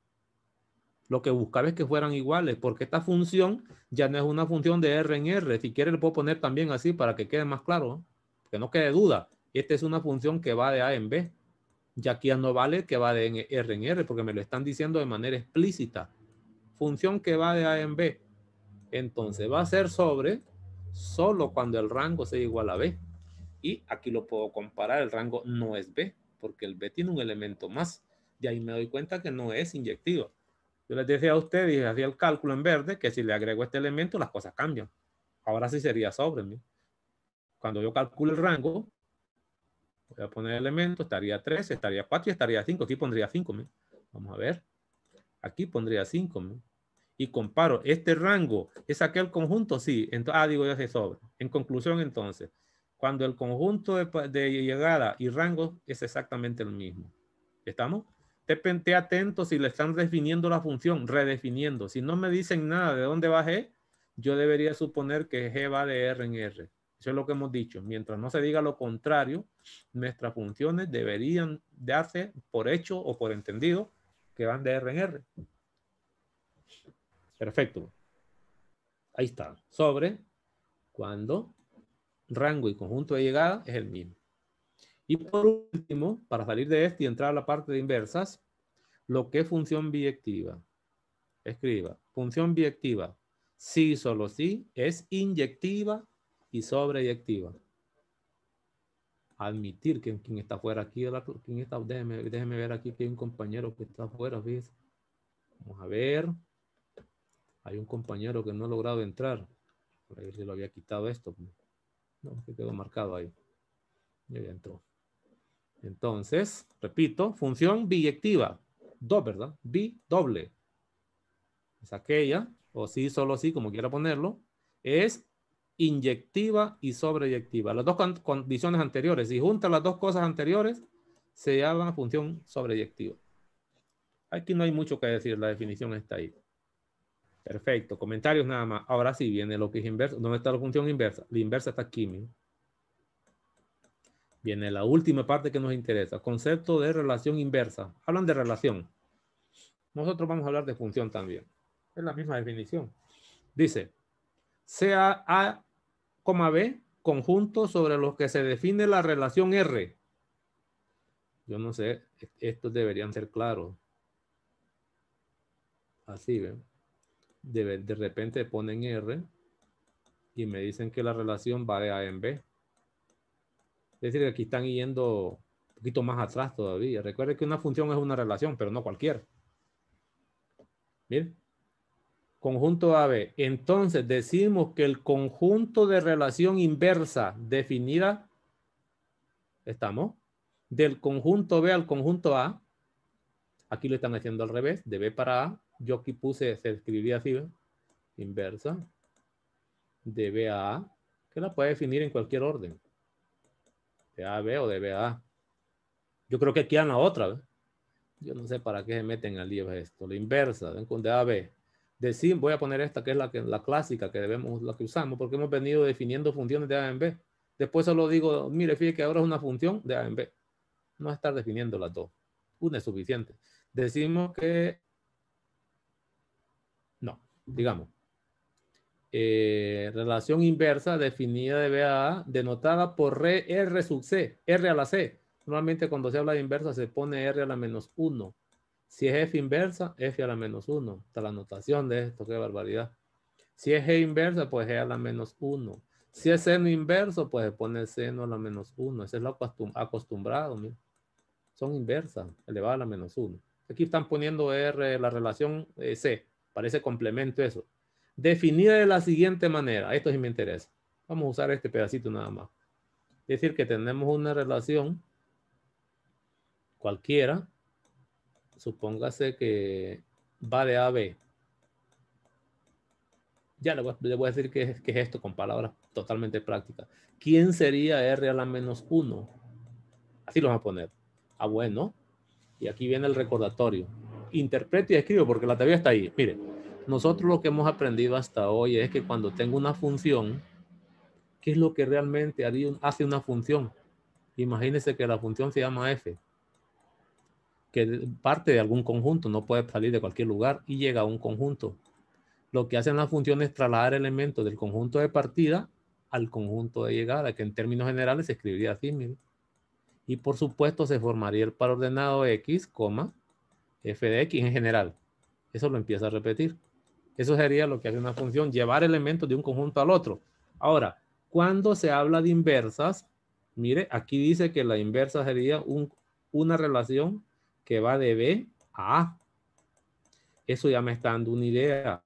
[SPEAKER 1] Lo que buscaba es que fueran iguales, porque esta función ya no es una función de R en R. Si quiere, le puedo poner también así para que quede más claro, que no quede duda. Esta es una función que va de A en B. Ya aquí ya no vale que va de R en R, porque me lo están diciendo de manera explícita. Función que va de A en B. Entonces va a ser sobre solo cuando el rango sea igual a B. Y aquí lo puedo comparar, el rango no es B, porque el B tiene un elemento más. De ahí me doy cuenta que no es inyectivo. Yo les decía a ustedes, hacía el cálculo en verde, que si le agrego este elemento, las cosas cambian. Ahora sí sería sobre mí. Cuando yo calculo el rango, voy a poner elemento, estaría 3, estaría 4 y estaría 5. Aquí pondría 5. Vamos a ver. Aquí pondría 5 y comparo este rango, ¿es aquel conjunto? Sí, entonces, ah, digo, ya se sobra. En conclusión, entonces, cuando el conjunto de, llegada y rango es exactamente el mismo. ¿Estamos? Te, atento si le están definiendo la función, redefiniendo. Si no me dicen nada de dónde va G, yo debería suponer que G va de R en R. Eso es lo que hemos dicho. Mientras no se diga lo contrario, nuestras funciones deberían darse por hecho o por entendido que van de R en R. Perfecto. Ahí está. Sobre cuando rango y conjunto de llegada es el mismo. Y por último, para salir de este y entrar a la parte de inversas, lo que es función biyectiva. Escriba, función biyectiva. Sí, solo sí, es inyectiva y sobreyectiva. Admitir que quien está fuera aquí, quien está, déjeme, ver aquí que hay un compañero que está fuera Vamos a ver. Hay un compañero que no ha logrado entrar. Por ahí se lo había quitado esto. Pues, no, que quedó marcado ahí. Ya entró. Entonces, repito, función biyectiva. doble, ¿verdad? Bi doble. Es aquella, o sí, solo sí, como quiera ponerlo. Es inyectiva y sobreyectiva. Las dos condiciones anteriores. Si juntan las dos cosas anteriores, se llama función sobreyectiva. Aquí no hay mucho que decir, la definición está ahí. Perfecto, comentarios nada más. Ahora sí viene lo que es inverso. ¿Dónde está la función inversa? La inversa está aquí. Viene la última parte que nos interesa. Concepto de relación inversa. Hablan de relación. Nosotros vamos a hablar de función también. Es la misma definición. Dice, sea A, B, conjunto sobre los que se define la relación R. Yo no sé, e-, estos deberían ser claros. Así, ¿ven? de, repente ponen R y me dicen que la relación va de A en B. Es decir, aquí están yendo un poquito más atrás todavía. Recuerde que una función es una relación, pero no cualquier. Miren. Conjunto AB. Entonces decimos que el conjunto de relación inversa definida, ¿estamos? Del conjunto B al conjunto A. Aquí lo están haciendo al revés, de B para A. Yo aquí puse, se escribía así, Inversa de B a A, que la puede definir en cualquier orden. De A a B o de B a A. Yo creo que aquí en la otra, Yo no sé para qué se meten al libro esto. La inversa, ¿ven? Con de A a B. De voy a poner esta que es la, que, la clásica que debemos, la que usamos, porque hemos venido definiendo funciones de A en B. Después solo digo, mire, fíjate que ahora es una función de A en B. No estar definiendo las dos. Una es suficiente. Decimos que digamos. Eh, relación inversa definida de A denotada por R sub C, R a la C. Normalmente cuando se habla de inversa se pone R a la menos 1. Si es F inversa, F a la menos 1. Está la notación de esto, qué barbaridad. Si es G inversa, pues G a la menos 1. Si es seno inverso, pues se pone seno a la menos 1. Ese es lo acostumbrado. Son inversas, elevada a la menos 1. Aquí están poniendo R, la relación eh, C. Parece complemento eso. Definida de la siguiente manera. Esto es me interesa. Vamos a usar este pedacito nada más. decir, que tenemos una relación cualquiera. Supóngase que va de A a B. Ya le voy, a decir que, que es esto con palabras totalmente prácticas. ¿Quién sería R a la menos 1? Así lo vamos a poner. Ah, bueno. Y aquí viene el recordatorio interpreto y escribo, porque la teoría está ahí. Mire, nosotros lo que hemos aprendido hasta hoy es que cuando tengo una función, ¿qué es lo que realmente hace una función? Imagínense que la función se llama f, que parte de algún conjunto, no puede salir de cualquier lugar y llega a un conjunto. Lo que hacen las funciones es trasladar elementos del conjunto de partida al conjunto de llegada, que en términos generales se escribiría así. mire. Y por supuesto se formaría el par ordenado x, coma, f de x en general. Eso lo empieza a repetir. Eso sería lo que hace una función, llevar elementos de un conjunto al otro. Ahora, cuando se habla de inversas, mire, aquí dice que la inversa sería una relación que va de B a A. Eso ya me está dando una idea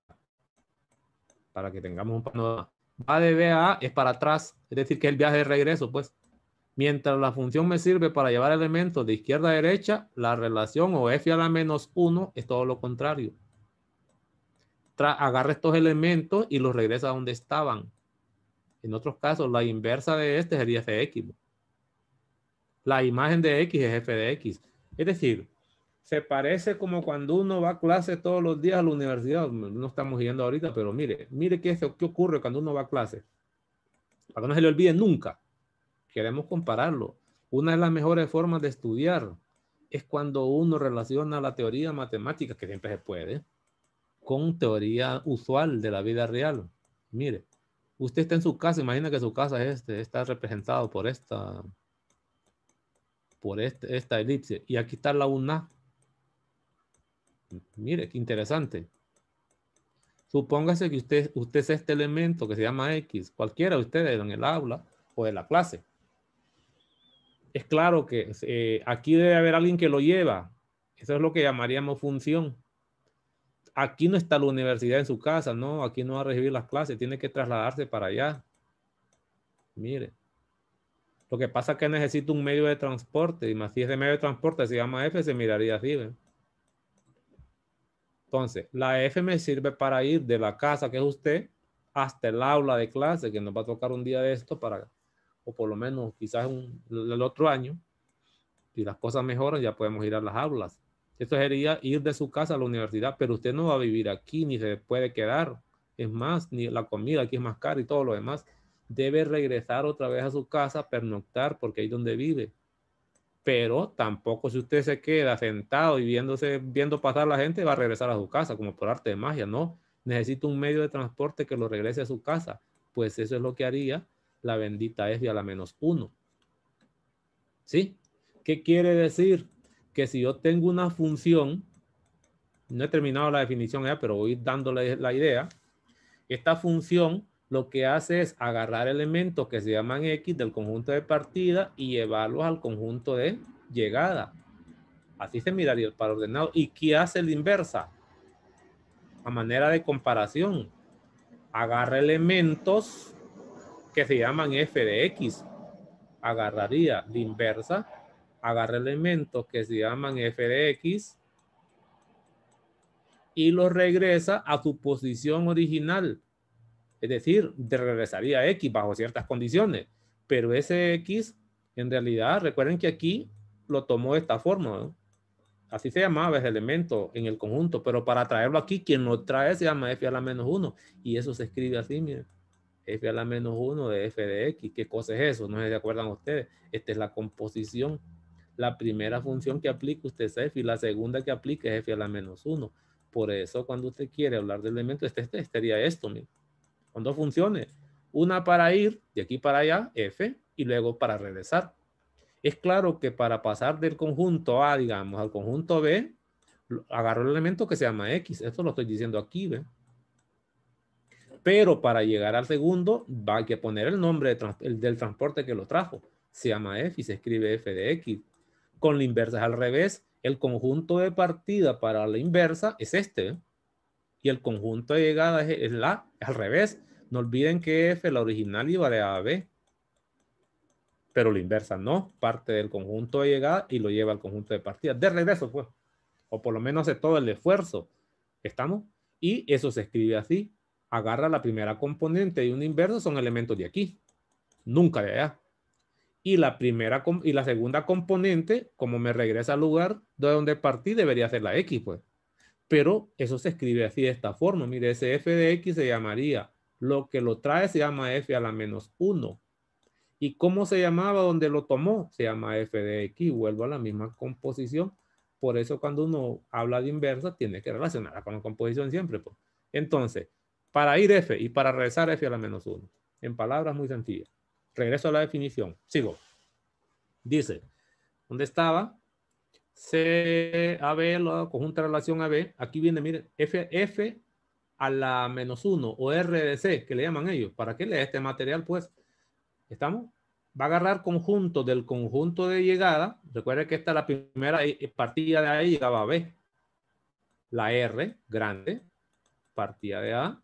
[SPEAKER 1] para que tengamos un panorama. Va de B a A es para atrás, es decir, que el viaje de regreso, pues. Mientras la función me sirve para llevar elementos de izquierda a derecha, la relación o f a la menos 1 es todo lo contrario. agarra estos elementos y los regresa a donde estaban. En otros casos, la inversa de este sería f de x. La imagen de x es f de x. Es decir, se parece como cuando uno va a clase todos los días a la universidad. No estamos yendo ahorita, pero mire, mire qué, qué ocurre cuando uno va a clase. Para que no se le olvide nunca queremos compararlo. Una de las mejores formas de estudiar es cuando uno relaciona la teoría matemática, que siempre se puede, con teoría usual de la vida real. Mire, usted está en su casa, imagina que su casa este, está representado por esta, por este, esta elipse, y aquí está la una. Mire, qué interesante. Supóngase que usted, usted es este elemento que se llama X, cualquiera de ustedes en el aula o en la clase es claro que eh, aquí debe haber alguien que lo lleva. Eso es lo que llamaríamos función. Aquí no está la universidad en su casa, no, aquí no va a recibir las clases, tiene que trasladarse para allá. Mire, lo que pasa es que necesito un medio de transporte, y más si es de medio de transporte se llama F, se miraría así. ¿ven? Entonces, la F me sirve para ir de la casa que es usted hasta el aula de clase, que nos va a tocar un día de esto para por lo menos quizás el otro año, si las cosas mejoran, ya podemos ir a las aulas. Esto sería ir de su casa a la universidad, pero usted no va a vivir aquí, ni se puede quedar. Es más, ni la comida aquí es más cara y todo lo demás. Debe regresar otra vez a su casa, pernoctar, porque ahí es donde vive. Pero tampoco si usted se queda sentado y viéndose, viendo pasar la gente, va a regresar a su casa, como por arte de magia, ¿no? Necesita un medio de transporte que lo regrese a su casa. Pues eso es lo que haría la bendita es de a la menos 1. ¿Sí? ¿Qué quiere decir? Que si yo tengo una función, no he terminado la definición ya, pero voy dándole la idea, esta función lo que hace es agarrar elementos que se llaman X del conjunto de partida y llevarlos al conjunto de llegada. Así se miraría el par ordenado. ¿Y qué hace la inversa? A manera de comparación. Agarra elementos que se llaman f de x. Agarraría la inversa, agarra elementos que se llaman f de x y lo regresa a su posición original. Es decir, regresaría x bajo ciertas condiciones. Pero ese x, en realidad, recuerden que aquí lo tomó de esta forma. Así se llamaba ese elemento en el conjunto. Pero para traerlo aquí, quien lo trae se llama f a la menos 1. Y eso se escribe así, miren f a la menos 1 de f de x. ¿Qué cosa es eso? No se acuerdan ustedes. Esta es la composición. La primera función que aplica usted es f y la segunda que aplica es f a la menos 1. Por eso cuando usted quiere hablar del elemento este, este sería este esto. Mire. Con dos funciones. Una para ir de aquí para allá, f, y luego para regresar. Es claro que para pasar del conjunto A, digamos, al conjunto B, agarro el elemento que se llama X. Esto lo estoy diciendo aquí, ¿ve? Pero para llegar al segundo, va a que poner el nombre del transporte que lo trajo. Se llama F y se escribe F de X. Con la inversa es al revés. El conjunto de partida para la inversa es este. Y el conjunto de llegada es, la, al revés. No olviden que F, la original, iba de A a B. Pero la inversa no. Parte del conjunto de llegada y lo lleva al conjunto de partida. De regreso, pues. O por lo menos hace todo el esfuerzo. ¿Estamos? Y eso se escribe así agarra la primera componente y un inverso, son elementos de aquí, nunca de allá. Y la, primera, y la segunda componente, como me regresa al lugar de donde partí, debería ser la X, pues. Pero eso se escribe así de esta forma. Mire, ese f de X se llamaría, lo que lo trae se llama f a la menos 1. ¿Y cómo se llamaba donde lo tomó? Se llama f de X, vuelvo a la misma composición. Por eso cuando uno habla de inversa, tiene que relacionarla con la composición siempre. Pues. Entonces, para ir F y para regresar F a la menos 1. En palabras muy sencillas. Regreso a la definición. Sigo. Dice, ¿dónde estaba? C, B, la conjunta relación A, B. Aquí viene, miren, F, F a la menos 1 o R de C, que le llaman ellos. ¿Para qué lee este material? Pues, ¿estamos? Va a agarrar conjunto del conjunto de llegada. Recuerde que esta es la primera eh, partida de A llegaba a B. La R, grande, partida de A,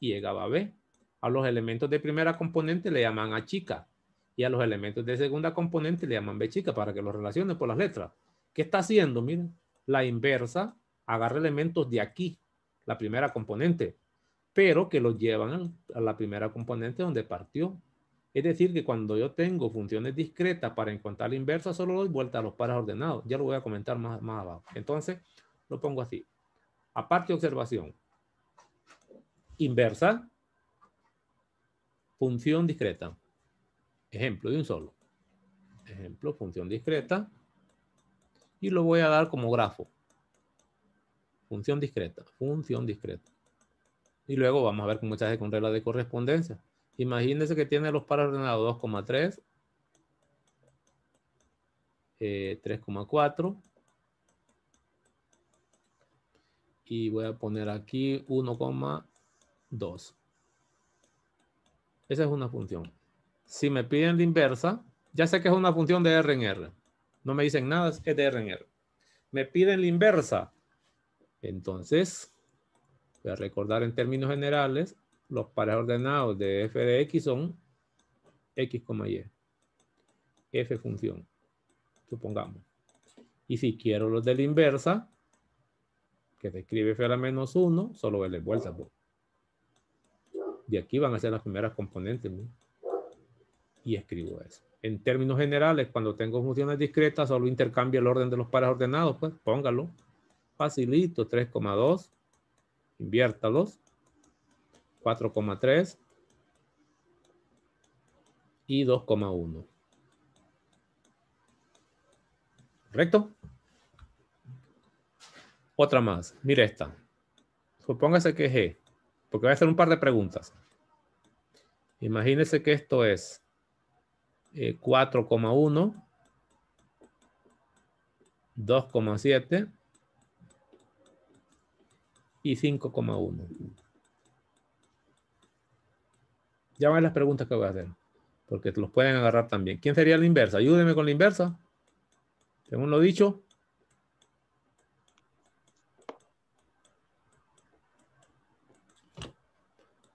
[SPEAKER 1] y llegaba a B. A los elementos de primera componente le llaman A chica y a los elementos de segunda componente le llaman B chica para que los relacione por las letras. ¿Qué está haciendo? Miren, la inversa agarra elementos de aquí, la primera componente, pero que los llevan a la primera componente donde partió. Es decir, que cuando yo tengo funciones discretas para encontrar la inversa, solo doy vuelta a los pares ordenados. Ya lo voy a comentar más, más abajo. Entonces, lo pongo así. Aparte observación, inversa, función discreta. Ejemplo de un solo. Ejemplo, función discreta. Y lo voy a dar como grafo. Función discreta, función discreta. Y luego vamos a ver cómo está hace con regla de correspondencia. Imagínense que tiene los pares ordenados 2,3, 3,4. Eh, y voy a poner aquí 1, 2. Esa es una función. Si me piden la inversa, ya sé que es una función de R en R. No me dicen nada, es de R en R. Me piden la inversa. Entonces, voy a recordar en términos generales, los pares ordenados de f de x son x, y. f función, supongamos. Y si quiero los de la inversa, que describe escribe f a la menos 1, solo le vuelta. Por de aquí van a ser las primeras componentes. Y escribo eso. En términos generales, cuando tengo funciones discretas, solo intercambio el orden de los pares ordenados, pues póngalo. Facilito, 3,2. Inviértalos. 4,3 y 2,1. ¿Correcto? Otra más. Mire esta. Supóngase que G, porque voy a hacer un par de preguntas. Imagínense que esto es 4,1, eh, 2,7 y 5,1. Ya van las preguntas que voy a hacer, porque los pueden agarrar también. ¿Quién sería la inversa? Ayúdenme con la inversa. Según lo dicho,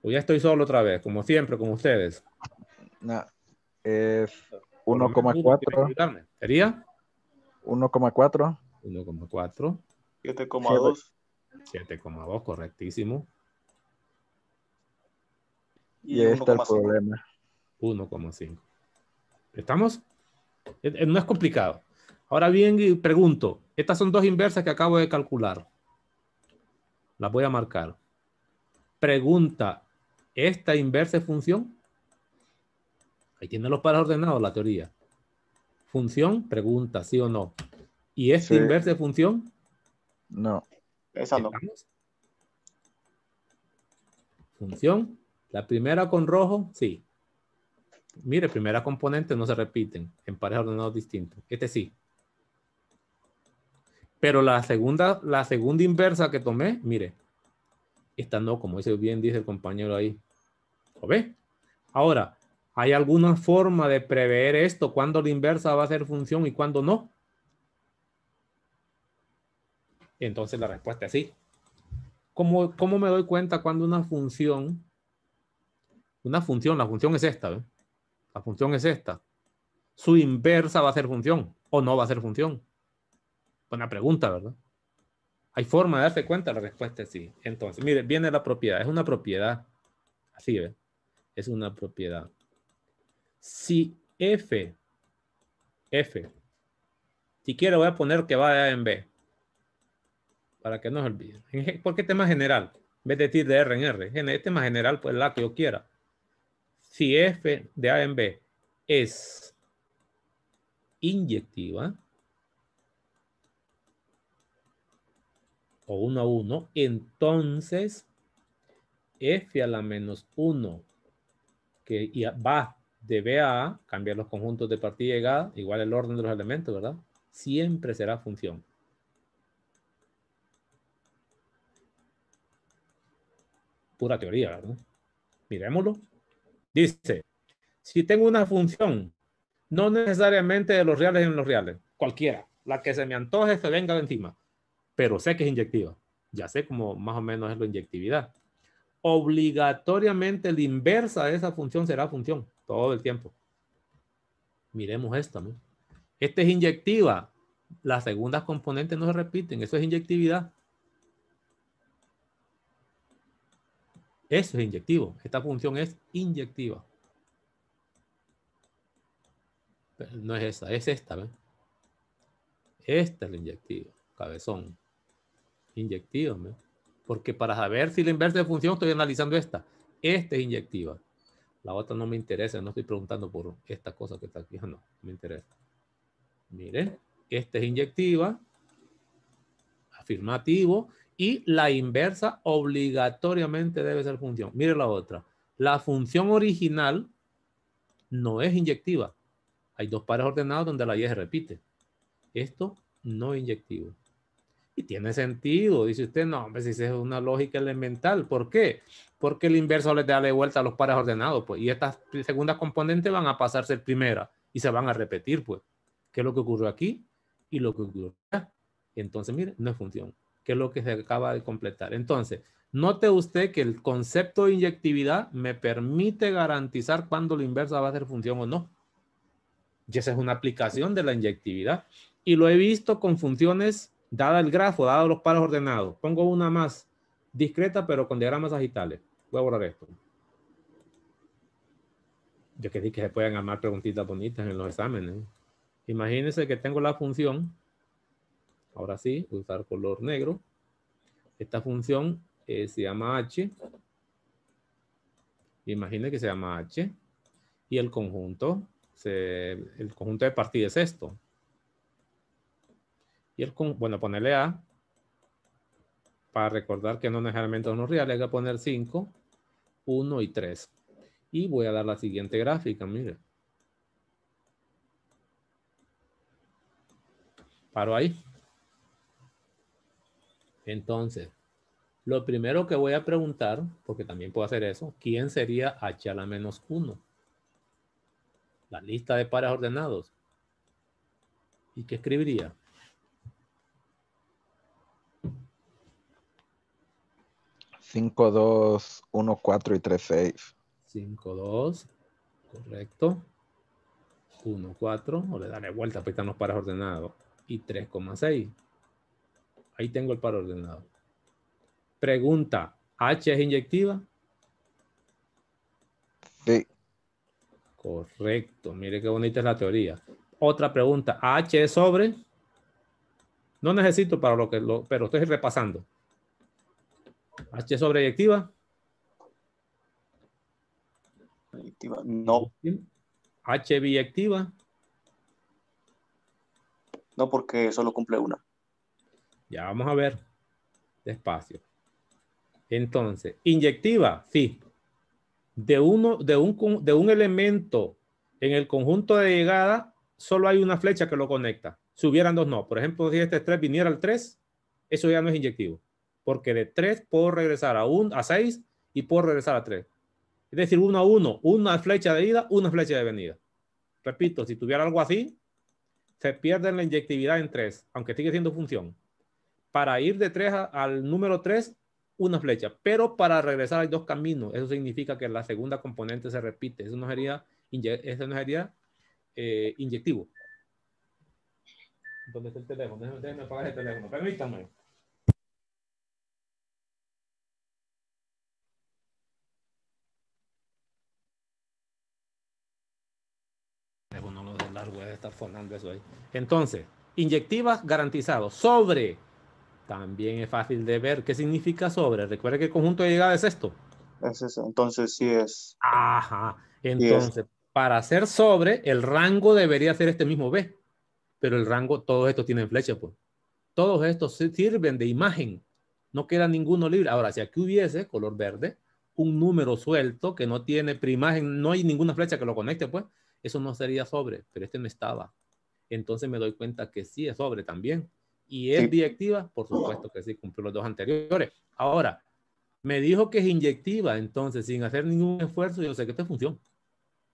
[SPEAKER 1] ¿O ya estoy solo otra vez, como siempre, como ustedes? 1,4. ¿Sería? 1,4. 1,4. 7,2. 7,2, correctísimo. Y, ahí está el problema. 1,5. ¿Estamos? Eh, eh, no es complicado. Ahora bien, pregunto, estas son dos inversas que acabo de calcular. Las voy a marcar. Pregunta, esta inversa función. Ahí tienen los pares ordenados la teoría. Función, pregunta, sí o no. ¿Y esta inversa función? No. Esa no. Función. La primera con rojo, sí. Mire, primera componente no se repiten en pares ordenados distintos. Este sí. Pero la segunda, la segunda inversa que tomé, mire, esta no, como dice bien, dice el compañero ahí. ¿Lo ve? Ahora, ¿hay alguna forma de prever esto? ¿Cuándo la inversa va a ser función y cuándo no? Entonces la respuesta es sí. ¿Cómo, me doy cuenta cuando una función, una función, la función es esta, la función es esta, su inversa va a ser función o no va a ser función? Buena pregunta, ¿verdad? Hay forma de darse cuenta, la respuesta es sí. Entonces, mire, viene la propiedad. Es una propiedad. Así, ¿ve? Es una propiedad. Si F, F, si quiero voy a poner que va de A en B. Para que no se olvide. Porque tema general? En vez de decir de R en R. Este tema general, pues la que yo quiera. Si F de A en B es inyectiva, o 1 a 1, entonces f a la menos 1 que va de B a cambiar los conjuntos de partida y llegada, igual el orden de los elementos, ¿verdad? Siempre será función. Pura teoría, ¿verdad? Miremoslo. Dice, si tengo una función, no necesariamente de los reales en los reales, cualquiera, la que se me antoje se venga encima pero sé que es inyectiva. Ya sé cómo más o menos es la inyectividad. Obligatoriamente la inversa de esa función será función todo el tiempo. Miremos esta. Esta es inyectiva. Las segundas componentes no se repiten. Eso es inyectividad. Eso es inyectivo. Esta función es inyectiva. no es esa, es esta. Esta es la inyectiva. Cabezón. Inyectiva, porque para saber si la inversa de función estoy analizando esta. Esta es inyectiva. La otra no me interesa, no estoy preguntando por esta cosa que está aquí, ah, no, me interesa. Mire, esta es inyectiva, afirmativo, y la inversa obligatoriamente debe ser función. Mire la otra. La función original no es inyectiva. Hay dos pares ordenados donde la Y se repite. Esto no es inyectivo. Y tiene sentido, dice usted, no, hombre, es una lógica elemental, ¿por qué? Porque el inverso les da la vuelta a los pares ordenados, pues, y estas segundas componentes van a pasar primera y se van a repetir, pues. ¿Qué es lo que ocurrió aquí y lo que ocurrió acá? Entonces, mire, no es función, ¿Qué es lo que se acaba de completar. Entonces, note usted que el concepto de inyectividad me permite garantizar cuándo la inversa va a ser función o no. Y esa es una aplicación de la inyectividad. Y lo he visto con funciones Dada el grafo, dado los pares ordenados, pongo una más discreta, pero con diagramas agitales. Voy a borrar esto. Yo que que se pueden armar preguntitas bonitas en los exámenes. Imagínense que tengo la función, ahora sí, usar color negro. Esta función eh, se llama h. Imagínense que se llama h. Y el conjunto, el conjunto de partida es esto. Y bueno, ponerle A. Para recordar que no necesariamente son reales, voy a poner 5, 1 y 3. Y voy a dar la siguiente gráfica, mire. Paro ahí. Entonces, lo primero que voy a preguntar, porque también puedo hacer eso, ¿quién sería h a la menos 1? La lista de pares ordenados. ¿Y qué escribiría? 5, 2, 1, 4 y 3, 6. 5, 2, correcto. 1, 4, o le daré vuelta, porque están los pares ordenados. Y 3,6. Ahí tengo el par ordenado. Pregunta, ¿H es inyectiva? Sí. Correcto, mire qué bonita es la teoría. Otra pregunta, ¿H es sobre? No necesito para lo que, lo, pero estoy repasando. H sobre no. H biyectiva. No, porque solo cumple una. Ya vamos a ver. Despacio. Entonces, inyectiva, sí. De, uno, de, un, de un elemento en el conjunto de llegada, solo hay una flecha que lo conecta. Si hubieran dos, no. Por ejemplo, si este 3 viniera al 3, eso ya no es inyectivo porque de 3 puedo regresar a 1 a 6 y puedo regresar a 3. Es decir, 1 a 1, una flecha de ida, una flecha de venida. Repito, si tuviera algo así, se pierde la inyectividad en 3, aunque sigue siendo función. Para ir de 3 al número 3, una flecha, pero para regresar hay dos caminos. Eso significa que la segunda componente se repite. Eso no sería, eso no eh, inyectivo. ¿Dónde está el teléfono? Déjenme apagar el teléfono. Permítame. estar sonando eso ahí. Entonces, inyectivas garantizados. Sobre. También es fácil de ver. ¿Qué significa sobre? Recuerda que el conjunto de llegada es esto. Es Entonces sí es. Ajá. Entonces, para hacer sobre, el rango debería ser este mismo B. Pero el rango, todos estos tienen flecha, pues. Todos estos sirven de imagen. No queda ninguno libre. Ahora, si aquí hubiese color verde, un número suelto que no tiene primagen, no hay ninguna flecha que lo conecte, pues eso no sería sobre, pero este no estaba. Entonces me doy cuenta que sí es sobre también. Y es directiva, por supuesto que sí, cumplió los dos anteriores. Ahora, me dijo que es inyectiva, entonces sin hacer ningún esfuerzo, yo sé que esta es función.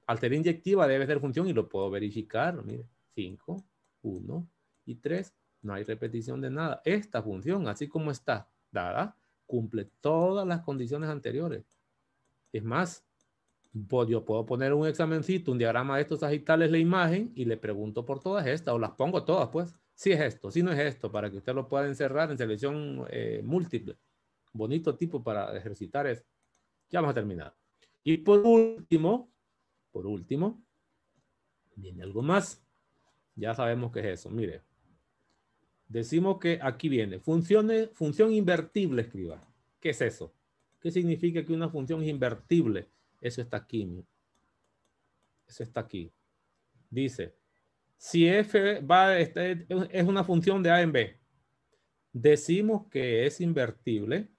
[SPEAKER 1] Al ser inyectiva debe ser función y lo puedo verificar. Mire, 5, 1 y 3, no hay repetición de nada. Esta función, así como está dada, cumple todas las condiciones anteriores. Es más, pues, yo puedo poner un examencito, un diagrama de estos, agitales, la imagen y le pregunto por todas estas, o las pongo todas, pues. Si es esto, si no es esto, para que usted lo pueda encerrar en selección eh, múltiple. Bonito tipo para ejercitar eso. Ya vamos a terminar. Y por último, por último, viene algo más. Ya sabemos qué es eso. Mire, decimos que aquí viene funciones, función invertible, escriba. ¿Qué es eso? ¿Qué significa que una función es invertible? Eso está aquí. Eso está aquí. Dice, si f va, este, es una función de a en b, decimos que es invertible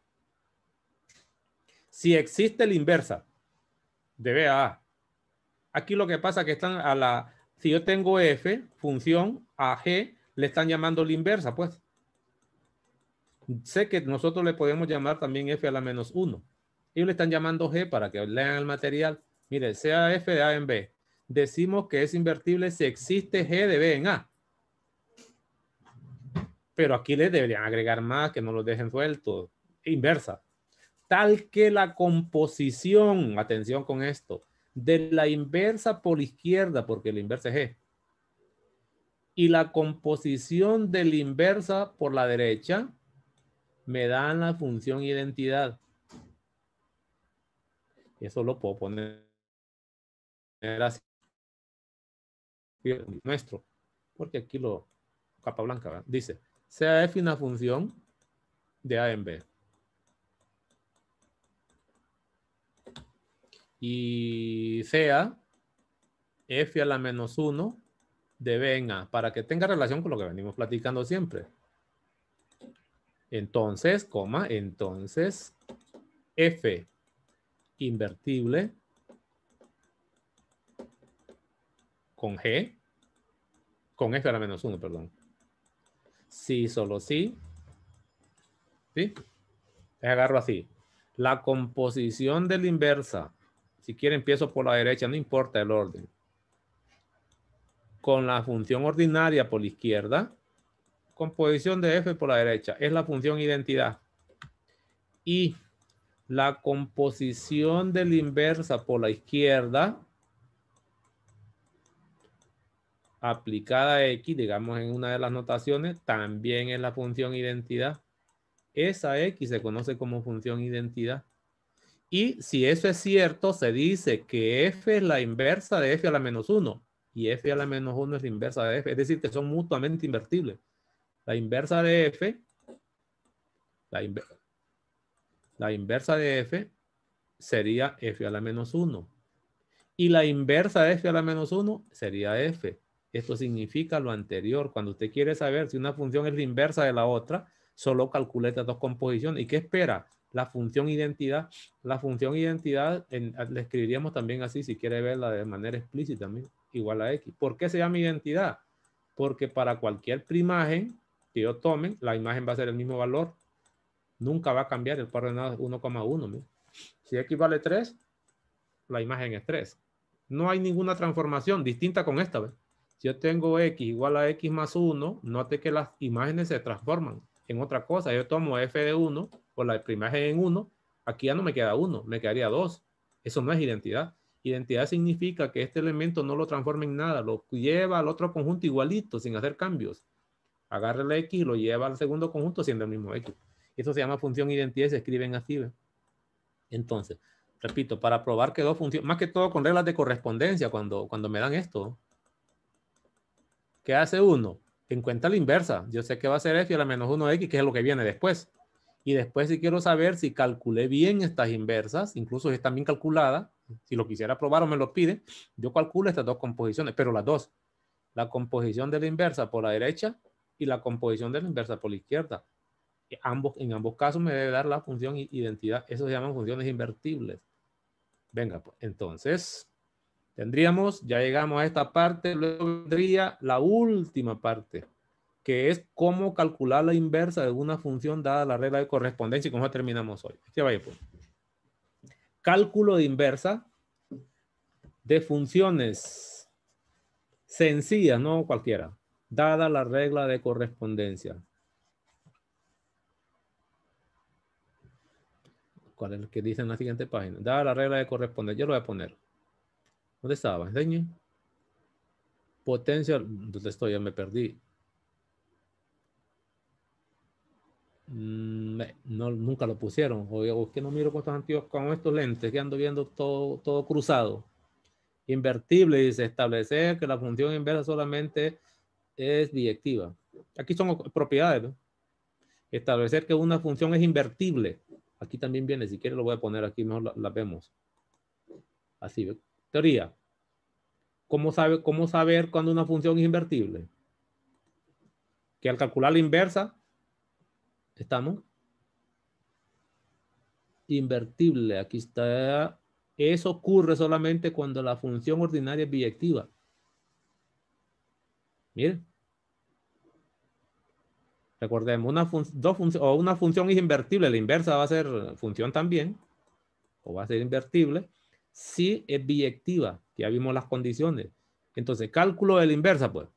[SPEAKER 1] si existe la inversa de b a a. Aquí lo que pasa es que están a la, si yo tengo f, función a g, le están llamando la inversa, pues. Sé que nosotros le podemos llamar también f a la menos 1. Ellos le están llamando G para que lean el material. Mire, sea f de A en B. Decimos que es invertible si existe G de B en A. Pero aquí le deberían agregar más, que no lo dejen suelto. Inversa. Tal que la composición, atención con esto, de la inversa por izquierda, porque la inversa es G, y la composición de la inversa por la derecha, me dan la función identidad. Eso lo puedo poner así nuestro, porque aquí lo capa blanca, dice, sea f una función de a en b. Y sea f a la menos 1 de b en a, para que tenga relación con lo que venimos platicando siempre. Entonces, coma, entonces, f invertible con G, con F a la menos 1, perdón. Si, solo sí. ¿Sí? agarro así. La composición de la inversa, si quiere empiezo por la derecha, no importa el orden. Con la función ordinaria por la izquierda, composición de f por la derecha, es la función identidad. Y la composición de la inversa por la izquierda aplicada a X, digamos en una de las notaciones, también es la función identidad. Esa X se conoce como función identidad. Y si eso es cierto, se dice que F es la inversa de F a la menos 1 y F a la menos 1 es la inversa de F. Es decir, que son mutuamente invertibles. La inversa de F, la inversa la inversa de f sería f a la menos 1. Y la inversa de f a la menos 1 sería f. Esto significa lo anterior. Cuando usted quiere saber si una función es la inversa de la otra, solo calcule estas dos composiciones. ¿Y qué espera? La función identidad. La función identidad le la escribiríamos también así, si quiere verla de manera explícita, igual a x. ¿Por qué se llama identidad? Porque para cualquier primagen que yo tome, la imagen va a ser el mismo valor. Nunca va a cambiar el coordenado 1,1. Si x vale 3, la imagen es 3. No hay ninguna transformación distinta con esta. Si yo tengo x igual a x más 1, note que las imágenes se transforman en otra cosa. Yo tomo f de 1 o la imagen en 1. Aquí ya no me queda 1, me quedaría 2. Eso no es identidad. Identidad significa que este elemento no lo transforma en nada, lo lleva al otro conjunto igualito, sin hacer cambios. Agarra el X y lo lleva al segundo conjunto siendo el mismo X. Eso se llama función identidad y se escriben así. Entonces, repito, para probar que dos funciones, más que todo con reglas de correspondencia cuando, cuando me dan esto. ¿Qué hace uno? Encuentra la inversa. Yo sé que va a ser f a la menos 1x, que es lo que viene después. Y después si quiero saber si calculé bien estas inversas, incluso si están bien calculadas, si lo quisiera probar o me lo pide, yo calculo estas dos composiciones, pero las dos. La composición de la inversa por la derecha y la composición de la inversa por la izquierda ambos, en ambos casos me debe dar la función identidad. Eso se llaman funciones invertibles. Venga, pues, entonces tendríamos, ya llegamos a esta parte, luego vendría la última parte, que es cómo calcular la inversa de una función dada la regla de correspondencia y cómo terminamos hoy. Este vaya, pues. Cálculo de inversa de funciones sencillas, no cualquiera, dada la regla de correspondencia. ¿Cuál es el que dice en la siguiente página? Da la regla de corresponder. Yo lo voy a poner. ¿Dónde estaba? Enseñe. Potencial. ¿Dónde estoy? Ya me perdí. Mm, no, nunca lo pusieron. Oye, es que no miro con estos antiguos, con estos lentes que ando viendo todo, todo cruzado. Invertible, dice, establecer que la función inversa solamente es directiva. Aquí son propiedades. Establecer que una función es invertible. Aquí también viene, si quiere lo voy a poner aquí, mejor la, vemos. Así, teoría. ¿Cómo, sabe, ¿Cómo saber cuando una función es invertible? Que al calcular la inversa, ¿estamos? Invertible, aquí está. Eso ocurre solamente cuando la función ordinaria es biyectiva. Miren. Recordemos, una dos o una función es invertible, la inversa va a ser función también, o va a ser invertible, si es biyectiva, ya vimos las condiciones. Entonces, cálculo de la inversa, pues.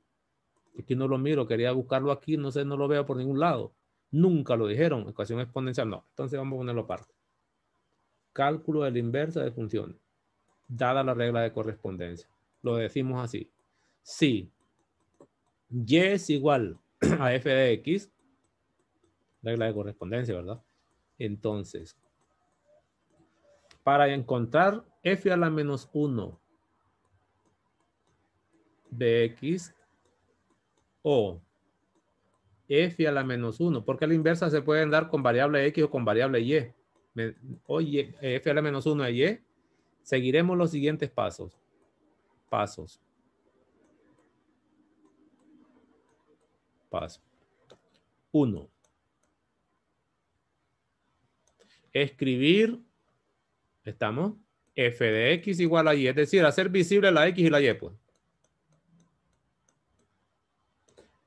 [SPEAKER 1] Aquí no lo miro, quería buscarlo aquí, no sé, no lo veo por ningún lado. Nunca lo dijeron, ecuación exponencial, no. Entonces vamos a ponerlo aparte. Cálculo de la inversa de funciones, dada la regla de correspondencia. Lo decimos así. Si y es igual a f de x, regla de correspondencia, ¿verdad? Entonces, para encontrar f a la menos 1 de x o f a la menos 1, porque la inversa se pueden dar con variable x o con variable y. Oye, f a la menos 1 de y, seguiremos los siguientes pasos. Pasos. Paso. 1. escribir, ¿estamos? f de x igual a y, es decir, hacer visible la x y la y, pues.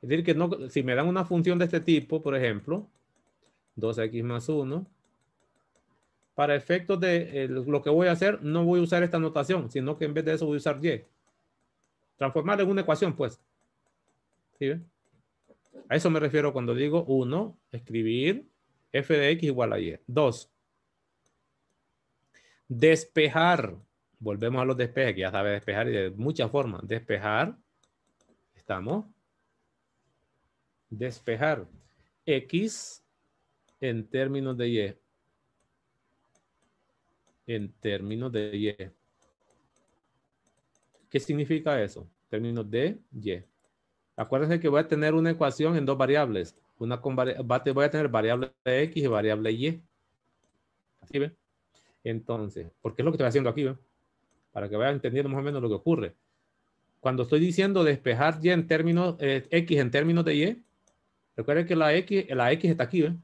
[SPEAKER 1] Es decir, que no, si me dan una función de este tipo, por ejemplo, 2x más 1, para efectos de eh, lo que voy a hacer, no voy a usar esta notación, sino que en vez de eso voy a usar y. Transformar en una ecuación, pues. ¿Sí A eso me refiero cuando digo 1, escribir f de x igual a y. 2, Despejar. Volvemos a los despejes, ya sabe despejar y de muchas formas. Despejar. Estamos. Despejar. X en términos de Y. En términos de Y. ¿Qué significa eso? Términos de Y. Acuérdense que voy a tener una ecuación en dos variables. Una con, voy a tener variable X y variable Y. ¿Así ven? Entonces, porque es lo que estoy haciendo aquí, ¿eh? para que vayan entendiendo más o menos lo que ocurre. Cuando estoy diciendo despejar y en términos, eh, X en términos de Y, recuerden que la X, la X está aquí. ¿eh?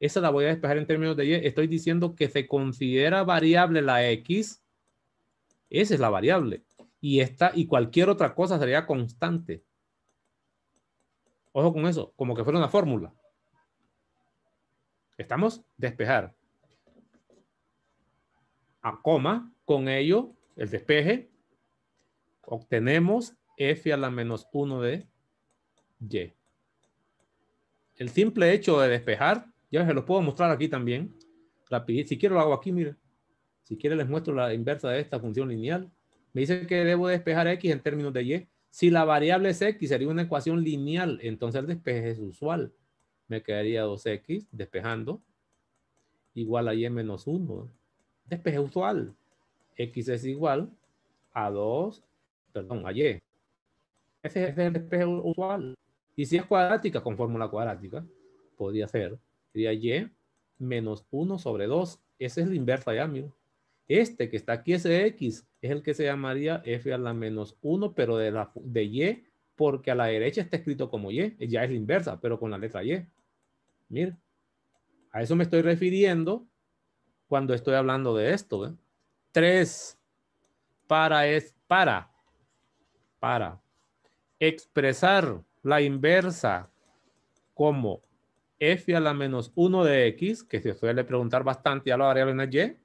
[SPEAKER 1] Esa la voy a despejar en términos de Y. Estoy diciendo que se considera variable la X. Esa es la variable. Y, esta, y cualquier otra cosa sería constante. Ojo con eso, como que fuera una fórmula. ¿Estamos? Despejar coma, con ello, el despeje, obtenemos f a la menos 1 de y. El simple hecho de despejar, ya se lo puedo mostrar aquí también, rapidito. Si quiero lo hago aquí, mira. Si quiere les muestro la inversa de esta función lineal. Me dice que debo despejar x en términos de y. Si la variable es x sería una ecuación lineal, entonces el despeje es usual. Me quedaría 2x despejando igual a y menos 1 despeje usual. X es igual a 2, perdón, a Y. Ese, es el despeje usual. Y si es cuadrática, con fórmula cuadrática, podría ser, sería Y menos 1 sobre 2. Esa es la inversa ya, amigo. Este que está aquí, ese X, es el que se llamaría F a la menos 1, pero de, la, de Y, porque a la derecha está escrito como Y. Ya es la inversa, pero con la letra Y. Mira, a eso me estoy refiriendo cuando estoy hablando de esto. ¿eh? Tres, para es para, para expresar la inversa como f a la menos 1 de x, que se suele preguntar bastante a la variable en y,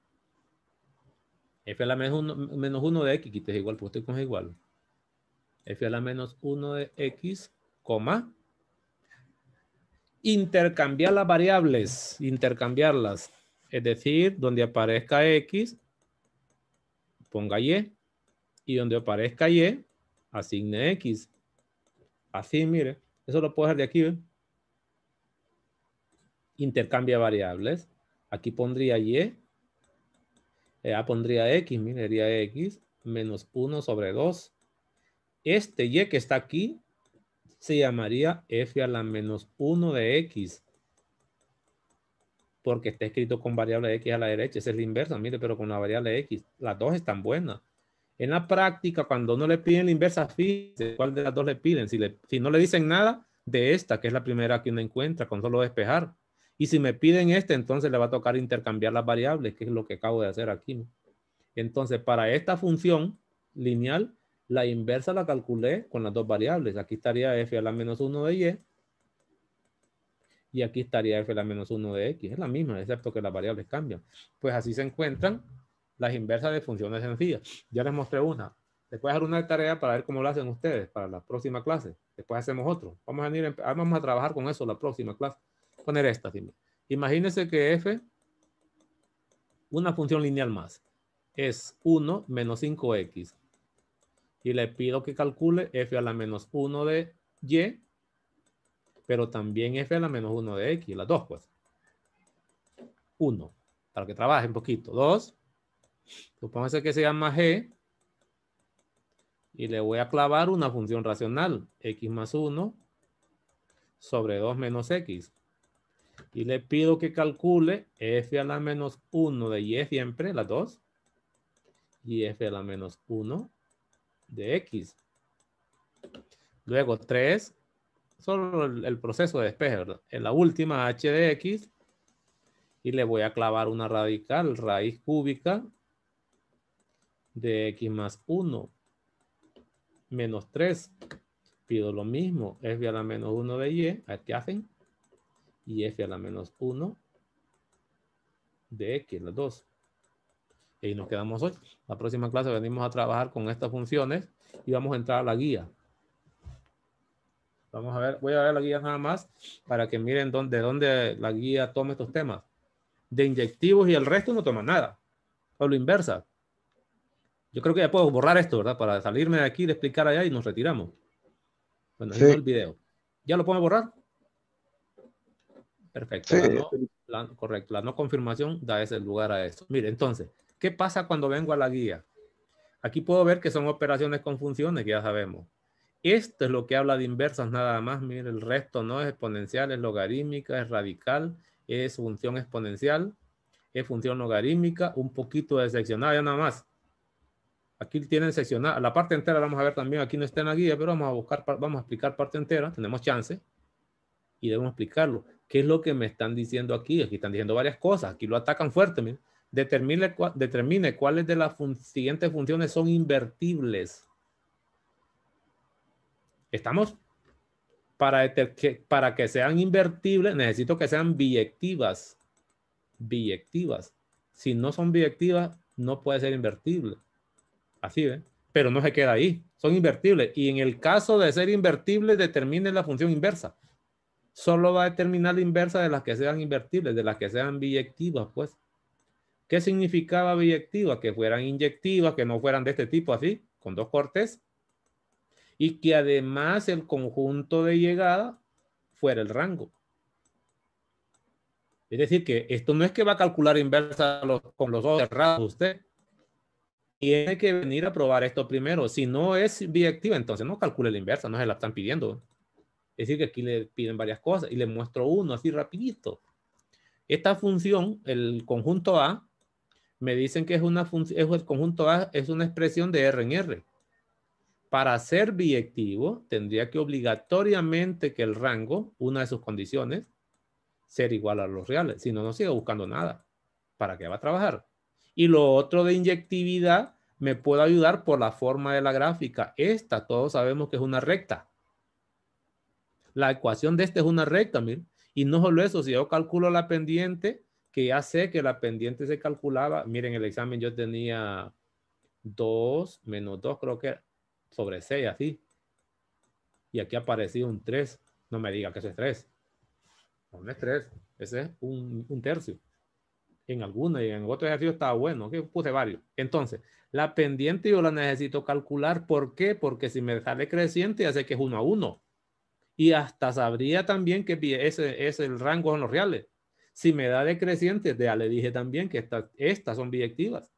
[SPEAKER 1] f a la menos 1, de x, quites es igual, porque estoy con igual, f a la menos 1 de x, coma, intercambiar las variables, intercambiarlas, es decir, donde aparezca X, ponga Y, y donde aparezca Y, asigne X. Así, mire, eso lo puedo hacer de aquí. Intercambia variables. Aquí pondría Y, ya eh, ah, pondría X, mire, sería X, menos 1 sobre 2. Este Y que está aquí se llamaría F a la menos 1 de X porque está escrito con variable x a la derecha. Esa es la inversa, mire, pero con la variable x. Las dos están buenas. En la práctica, cuando no le piden la inversa, fíjense cuál de las dos le piden. Si, le, si no le dicen nada, de esta, que es la primera que uno encuentra, con solo despejar. Y si me piden esta, entonces le va a tocar intercambiar las variables, que es lo que acabo de hacer aquí. Entonces, para esta función lineal, la inversa la calculé con las dos variables. Aquí estaría f a la menos 1 de y y aquí estaría f la menos 1 de x. Es la misma, excepto que las variables cambian. Pues así se encuentran las inversas de funciones sencillas. Ya les mostré una. Les voy a dejar una tarea para ver cómo lo hacen ustedes para la próxima clase. Después hacemos otro. Vamos a, ir, ah, vamos a trabajar con eso la próxima clase. Poner esta. Imagínense que f, una función lineal más, es 1 menos 5x. Y le pido que calcule f a la menos 1 de y pero también f a la menos 1 de x, las dos pues. 1, para que trabaje un poquito. 2, supóngase que se llama g, y le voy a clavar una función racional, x más 1 sobre 2 menos x. Y le pido que calcule f a la menos 1 de y siempre, las dos, y f a la menos 1 de x. Luego 3, solo el, proceso de despeje, ¿verdad? En la última h de x y le voy a clavar una radical, raíz cúbica de x más 1 menos 3. Pido lo mismo, f a la menos 1 de y, a qué hacen, y f a la menos 1 de x, las dos. Y nos quedamos hoy. La próxima clase venimos a trabajar con estas funciones y vamos a entrar a la guía. Vamos a ver, voy a ver la guía nada más para que miren dónde, dónde la guía toma estos temas. De inyectivos y el resto no toma nada, o lo inversa. Yo creo que ya puedo borrar esto, ¿verdad? Para salirme de aquí, de explicar allá y nos retiramos. Bueno, el video. ¿Ya lo puedo borrar? Perfecto. correcto. La no confirmación da ese lugar a esto. Mire, entonces, ¿qué pasa cuando vengo a la guía? Aquí puedo ver que son operaciones con funciones, que ya sabemos. Esto es lo que habla de inversas nada más. mire, el resto no es exponencial, es logarítmica, es radical, es función exponencial, es función logarítmica, un poquito de seccionada, ya nada más. Aquí tienen seccionada, la parte entera la vamos a ver también, aquí no está en la guía, pero vamos a buscar, vamos a explicar parte entera, tenemos chance y debemos explicarlo. ¿Qué es lo que me están diciendo aquí? Aquí están diciendo varias cosas, aquí lo atacan fuerte, Determine, determine cuáles de las siguientes funciones son invertibles Estamos para que, para que sean invertibles, necesito que sean biyectivas. Biyectivas. Si no son biyectivas, no puede ser invertible. Así, ¿ven? ¿eh? Pero no se queda ahí. Son invertibles. Y en el caso de ser invertibles, determine la función inversa. Solo va a determinar la inversa de las que sean invertibles, de las que sean biyectivas, pues. ¿Qué significaba biyectiva? Que fueran inyectivas, que no fueran de este tipo así, con dos cortes y que además el conjunto de llegada fuera el rango. Es decir, que esto no es que va a calcular inversa con los ojos cerrados usted. Tiene que venir a probar esto primero. Si no es directiva, entonces no calcule la inversa, no se la están pidiendo. Es decir, que aquí le piden varias cosas y le muestro uno así rapidito. Esta función, el conjunto A, me dicen que es una función, el conjunto A es una expresión de R en R. Para ser biyectivo, tendría que obligatoriamente que el rango, una de sus condiciones, ser igual a los reales. Si no, no sigue buscando nada. ¿Para qué va a trabajar? Y lo otro de inyectividad me puedo ayudar por la forma de la gráfica. Esta todos sabemos que es una recta. La ecuación de esta es una recta, miren. Y no solo eso, si yo calculo la pendiente, que ya sé que la pendiente se calculaba, miren, el examen yo tenía 2 menos 2, creo que era sobre 6 así. Y aquí apareció un 3. No me diga que ese es 3. No es 3. Ese es un, tercio. En alguna y en otro ejercicio estaba bueno. que Puse varios. Entonces, la pendiente yo la necesito calcular. ¿Por qué? Porque si me sale creciente, ya sé que es 1 a 1. Y hasta sabría también que ese es el rango en los reales. Si me da decreciente, ya le dije también que estas son biyectivas.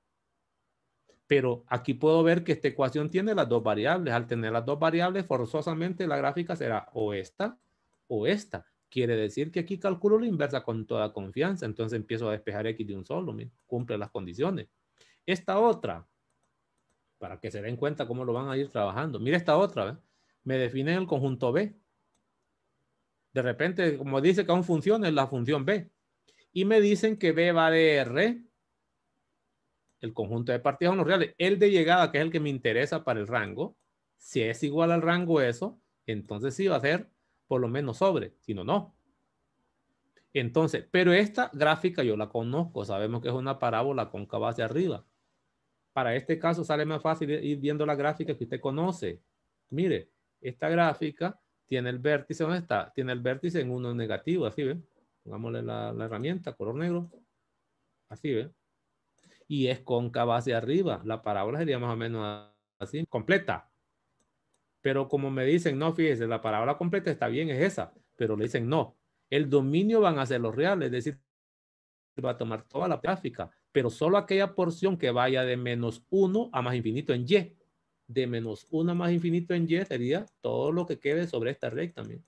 [SPEAKER 1] Pero aquí puedo ver que esta ecuación tiene las dos variables. Al tener las dos variables, forzosamente la gráfica será o esta o esta. Quiere decir que aquí calculo la inversa con toda confianza. Entonces empiezo a despejar X de un solo. cumple las condiciones. Esta otra, para que se den cuenta cómo lo van a ir trabajando. Mira esta otra. Me define el conjunto B. De repente, como dice que aún funciona, es la función B. Y me dicen que B va de R el conjunto de partidas o reales. El de llegada, que es el que me interesa para el rango, si es igual al rango eso, entonces sí va a ser por lo menos sobre, si no, no. Entonces, pero esta gráfica yo la conozco, sabemos que es una parábola cóncava hacia arriba. Para este caso sale más fácil ir viendo la gráfica que usted conoce. Mire, esta gráfica tiene el vértice, ¿dónde está? Tiene el vértice en uno negativo, así ve. Pongámosle la herramienta, color negro. Así ve y es cóncava hacia arriba. La parábola sería más o menos así, completa. Pero como me dicen, no, fíjese, la parábola completa está bien, es esa, pero le dicen no. El dominio van a ser los reales, es decir, va a tomar toda la gráfica, pero solo aquella porción que vaya de menos uno a más infinito en y. De menos uno a más infinito en y sería todo lo que quede sobre esta red también.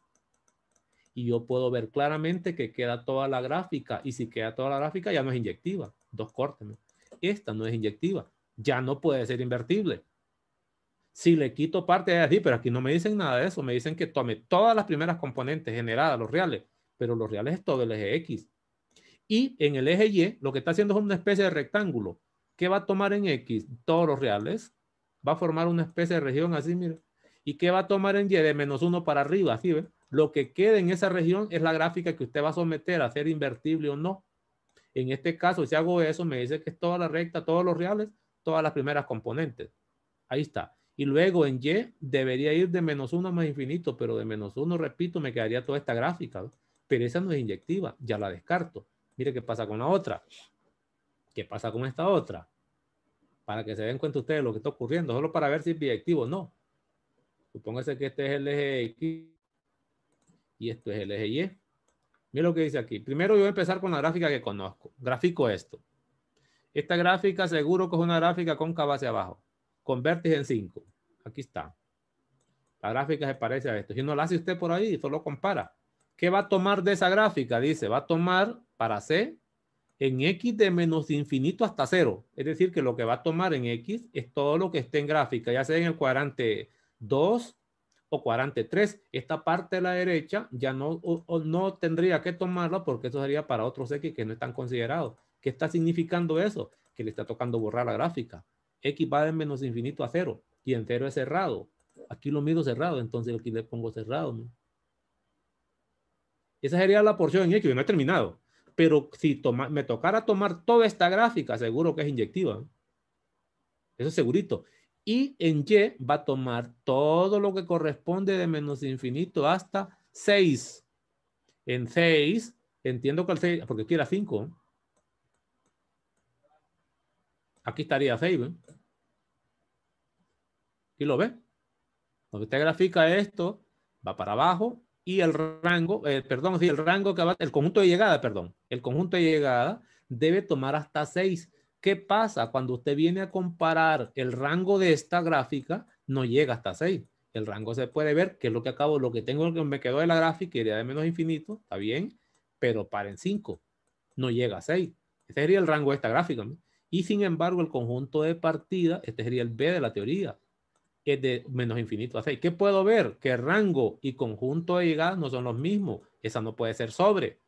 [SPEAKER 1] Y yo puedo ver claramente que queda toda la gráfica, y si queda toda la gráfica ya no es inyectiva, dos cortes esta no es inyectiva, ya no puede ser invertible. Si le quito parte de así, pero aquí no me dicen nada de eso, me dicen que tome todas las primeras componentes generadas, los reales, pero los reales es todo el eje X. Y en el eje Y, lo que está haciendo es una especie de rectángulo. ¿Qué va a tomar en X? Todos los reales. Va a formar una especie de región así, mira ¿Y qué va a tomar en Y? De menos uno para arriba, así, ¿ve? Lo que quede en esa región es la gráfica que usted va a someter a ser invertible o no. En este caso, si hago eso, me dice que es toda la recta, todos los reales, todas las primeras componentes. Ahí está. Y luego en Y debería ir de menos a más infinito, pero de menos uno, repito, me quedaría toda esta gráfica. Pero esa no es inyectiva, ya la descarto. Mire qué pasa con la otra. ¿Qué pasa con esta otra? Para que se den cuenta ustedes lo que está ocurriendo, solo para ver si es biyectivo o no. Supóngase que este es el eje X y esto es el eje Y. Mira lo que dice aquí. Primero yo voy a empezar con la gráfica que conozco. Grafico esto. Esta gráfica seguro que es una gráfica cóncava hacia abajo, con vértice en 5. Aquí está. La gráfica se parece a esto. Si no la hace usted por ahí, solo compara. ¿Qué va a tomar de esa gráfica? Dice, va a tomar para C en X de menos infinito hasta cero. Es decir, que lo que va a tomar en X es todo lo que esté en gráfica, ya sea en el cuadrante 2, o 43, Esta parte de la derecha ya no, no tendría que tomarla porque eso sería para otros X que no están considerados. ¿Qué está significando eso? Que le está tocando borrar la gráfica. X va de menos infinito a cero y en cero es cerrado. Aquí lo mido cerrado, entonces aquí le pongo cerrado. Esa sería la porción en X, no he terminado. Pero si me tocara tomar toda esta gráfica, seguro que es inyectiva. Eso es segurito y en y va a tomar todo lo que corresponde de menos infinito hasta 6. En 6, entiendo que el 6, porque aquí era 5. Aquí estaría 6. ¿Aquí ¿eh? lo ve? Cuando usted grafica esto, va para abajo y el rango, eh, perdón, el rango que el conjunto de llegada, perdón, el conjunto de llegada debe tomar hasta 6 ¿Qué pasa? Cuando usted viene a comparar el rango de esta gráfica, no llega hasta 6. El rango se puede ver, que es lo que acabo, lo que tengo, que me quedó de la gráfica, iría de menos infinito, está bien, pero para en 5, no llega a 6. Este sería el rango de esta gráfica. Y sin embargo, el conjunto de partida, este sería el B de la teoría, es de menos infinito a 6. ¿Qué puedo ver? Que rango y conjunto de llegada no son los mismos. Esa no puede ser sobre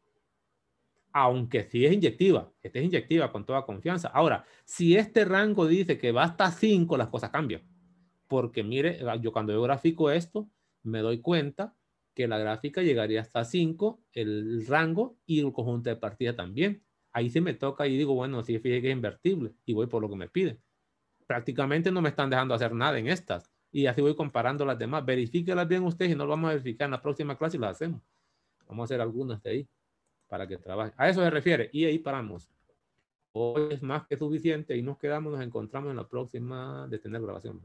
[SPEAKER 1] aunque sí es inyectiva, esta es inyectiva con toda confianza. Ahora, si este rango dice que va hasta 5, las cosas cambian. Porque mire, eh, yo cuando yo grafico esto, me doy cuenta que la gráfica llegaría hasta 5, el rango y el conjunto de partida también. Ahí se me toca y digo, bueno, si fíjese que es invertible y voy por lo que me piden. Prácticamente no me están dejando hacer nada en estas. Y así voy comparando las demás. Verifíquelas bien ustedes y nos vamos a verificar en la próxima clase y las hacemos. Vamos a hacer algunas de ahí para que trabaje. A eso se refiere y ahí paramos. Hoy es más que suficiente y nos quedamos, nos encontramos en la próxima de tener grabación.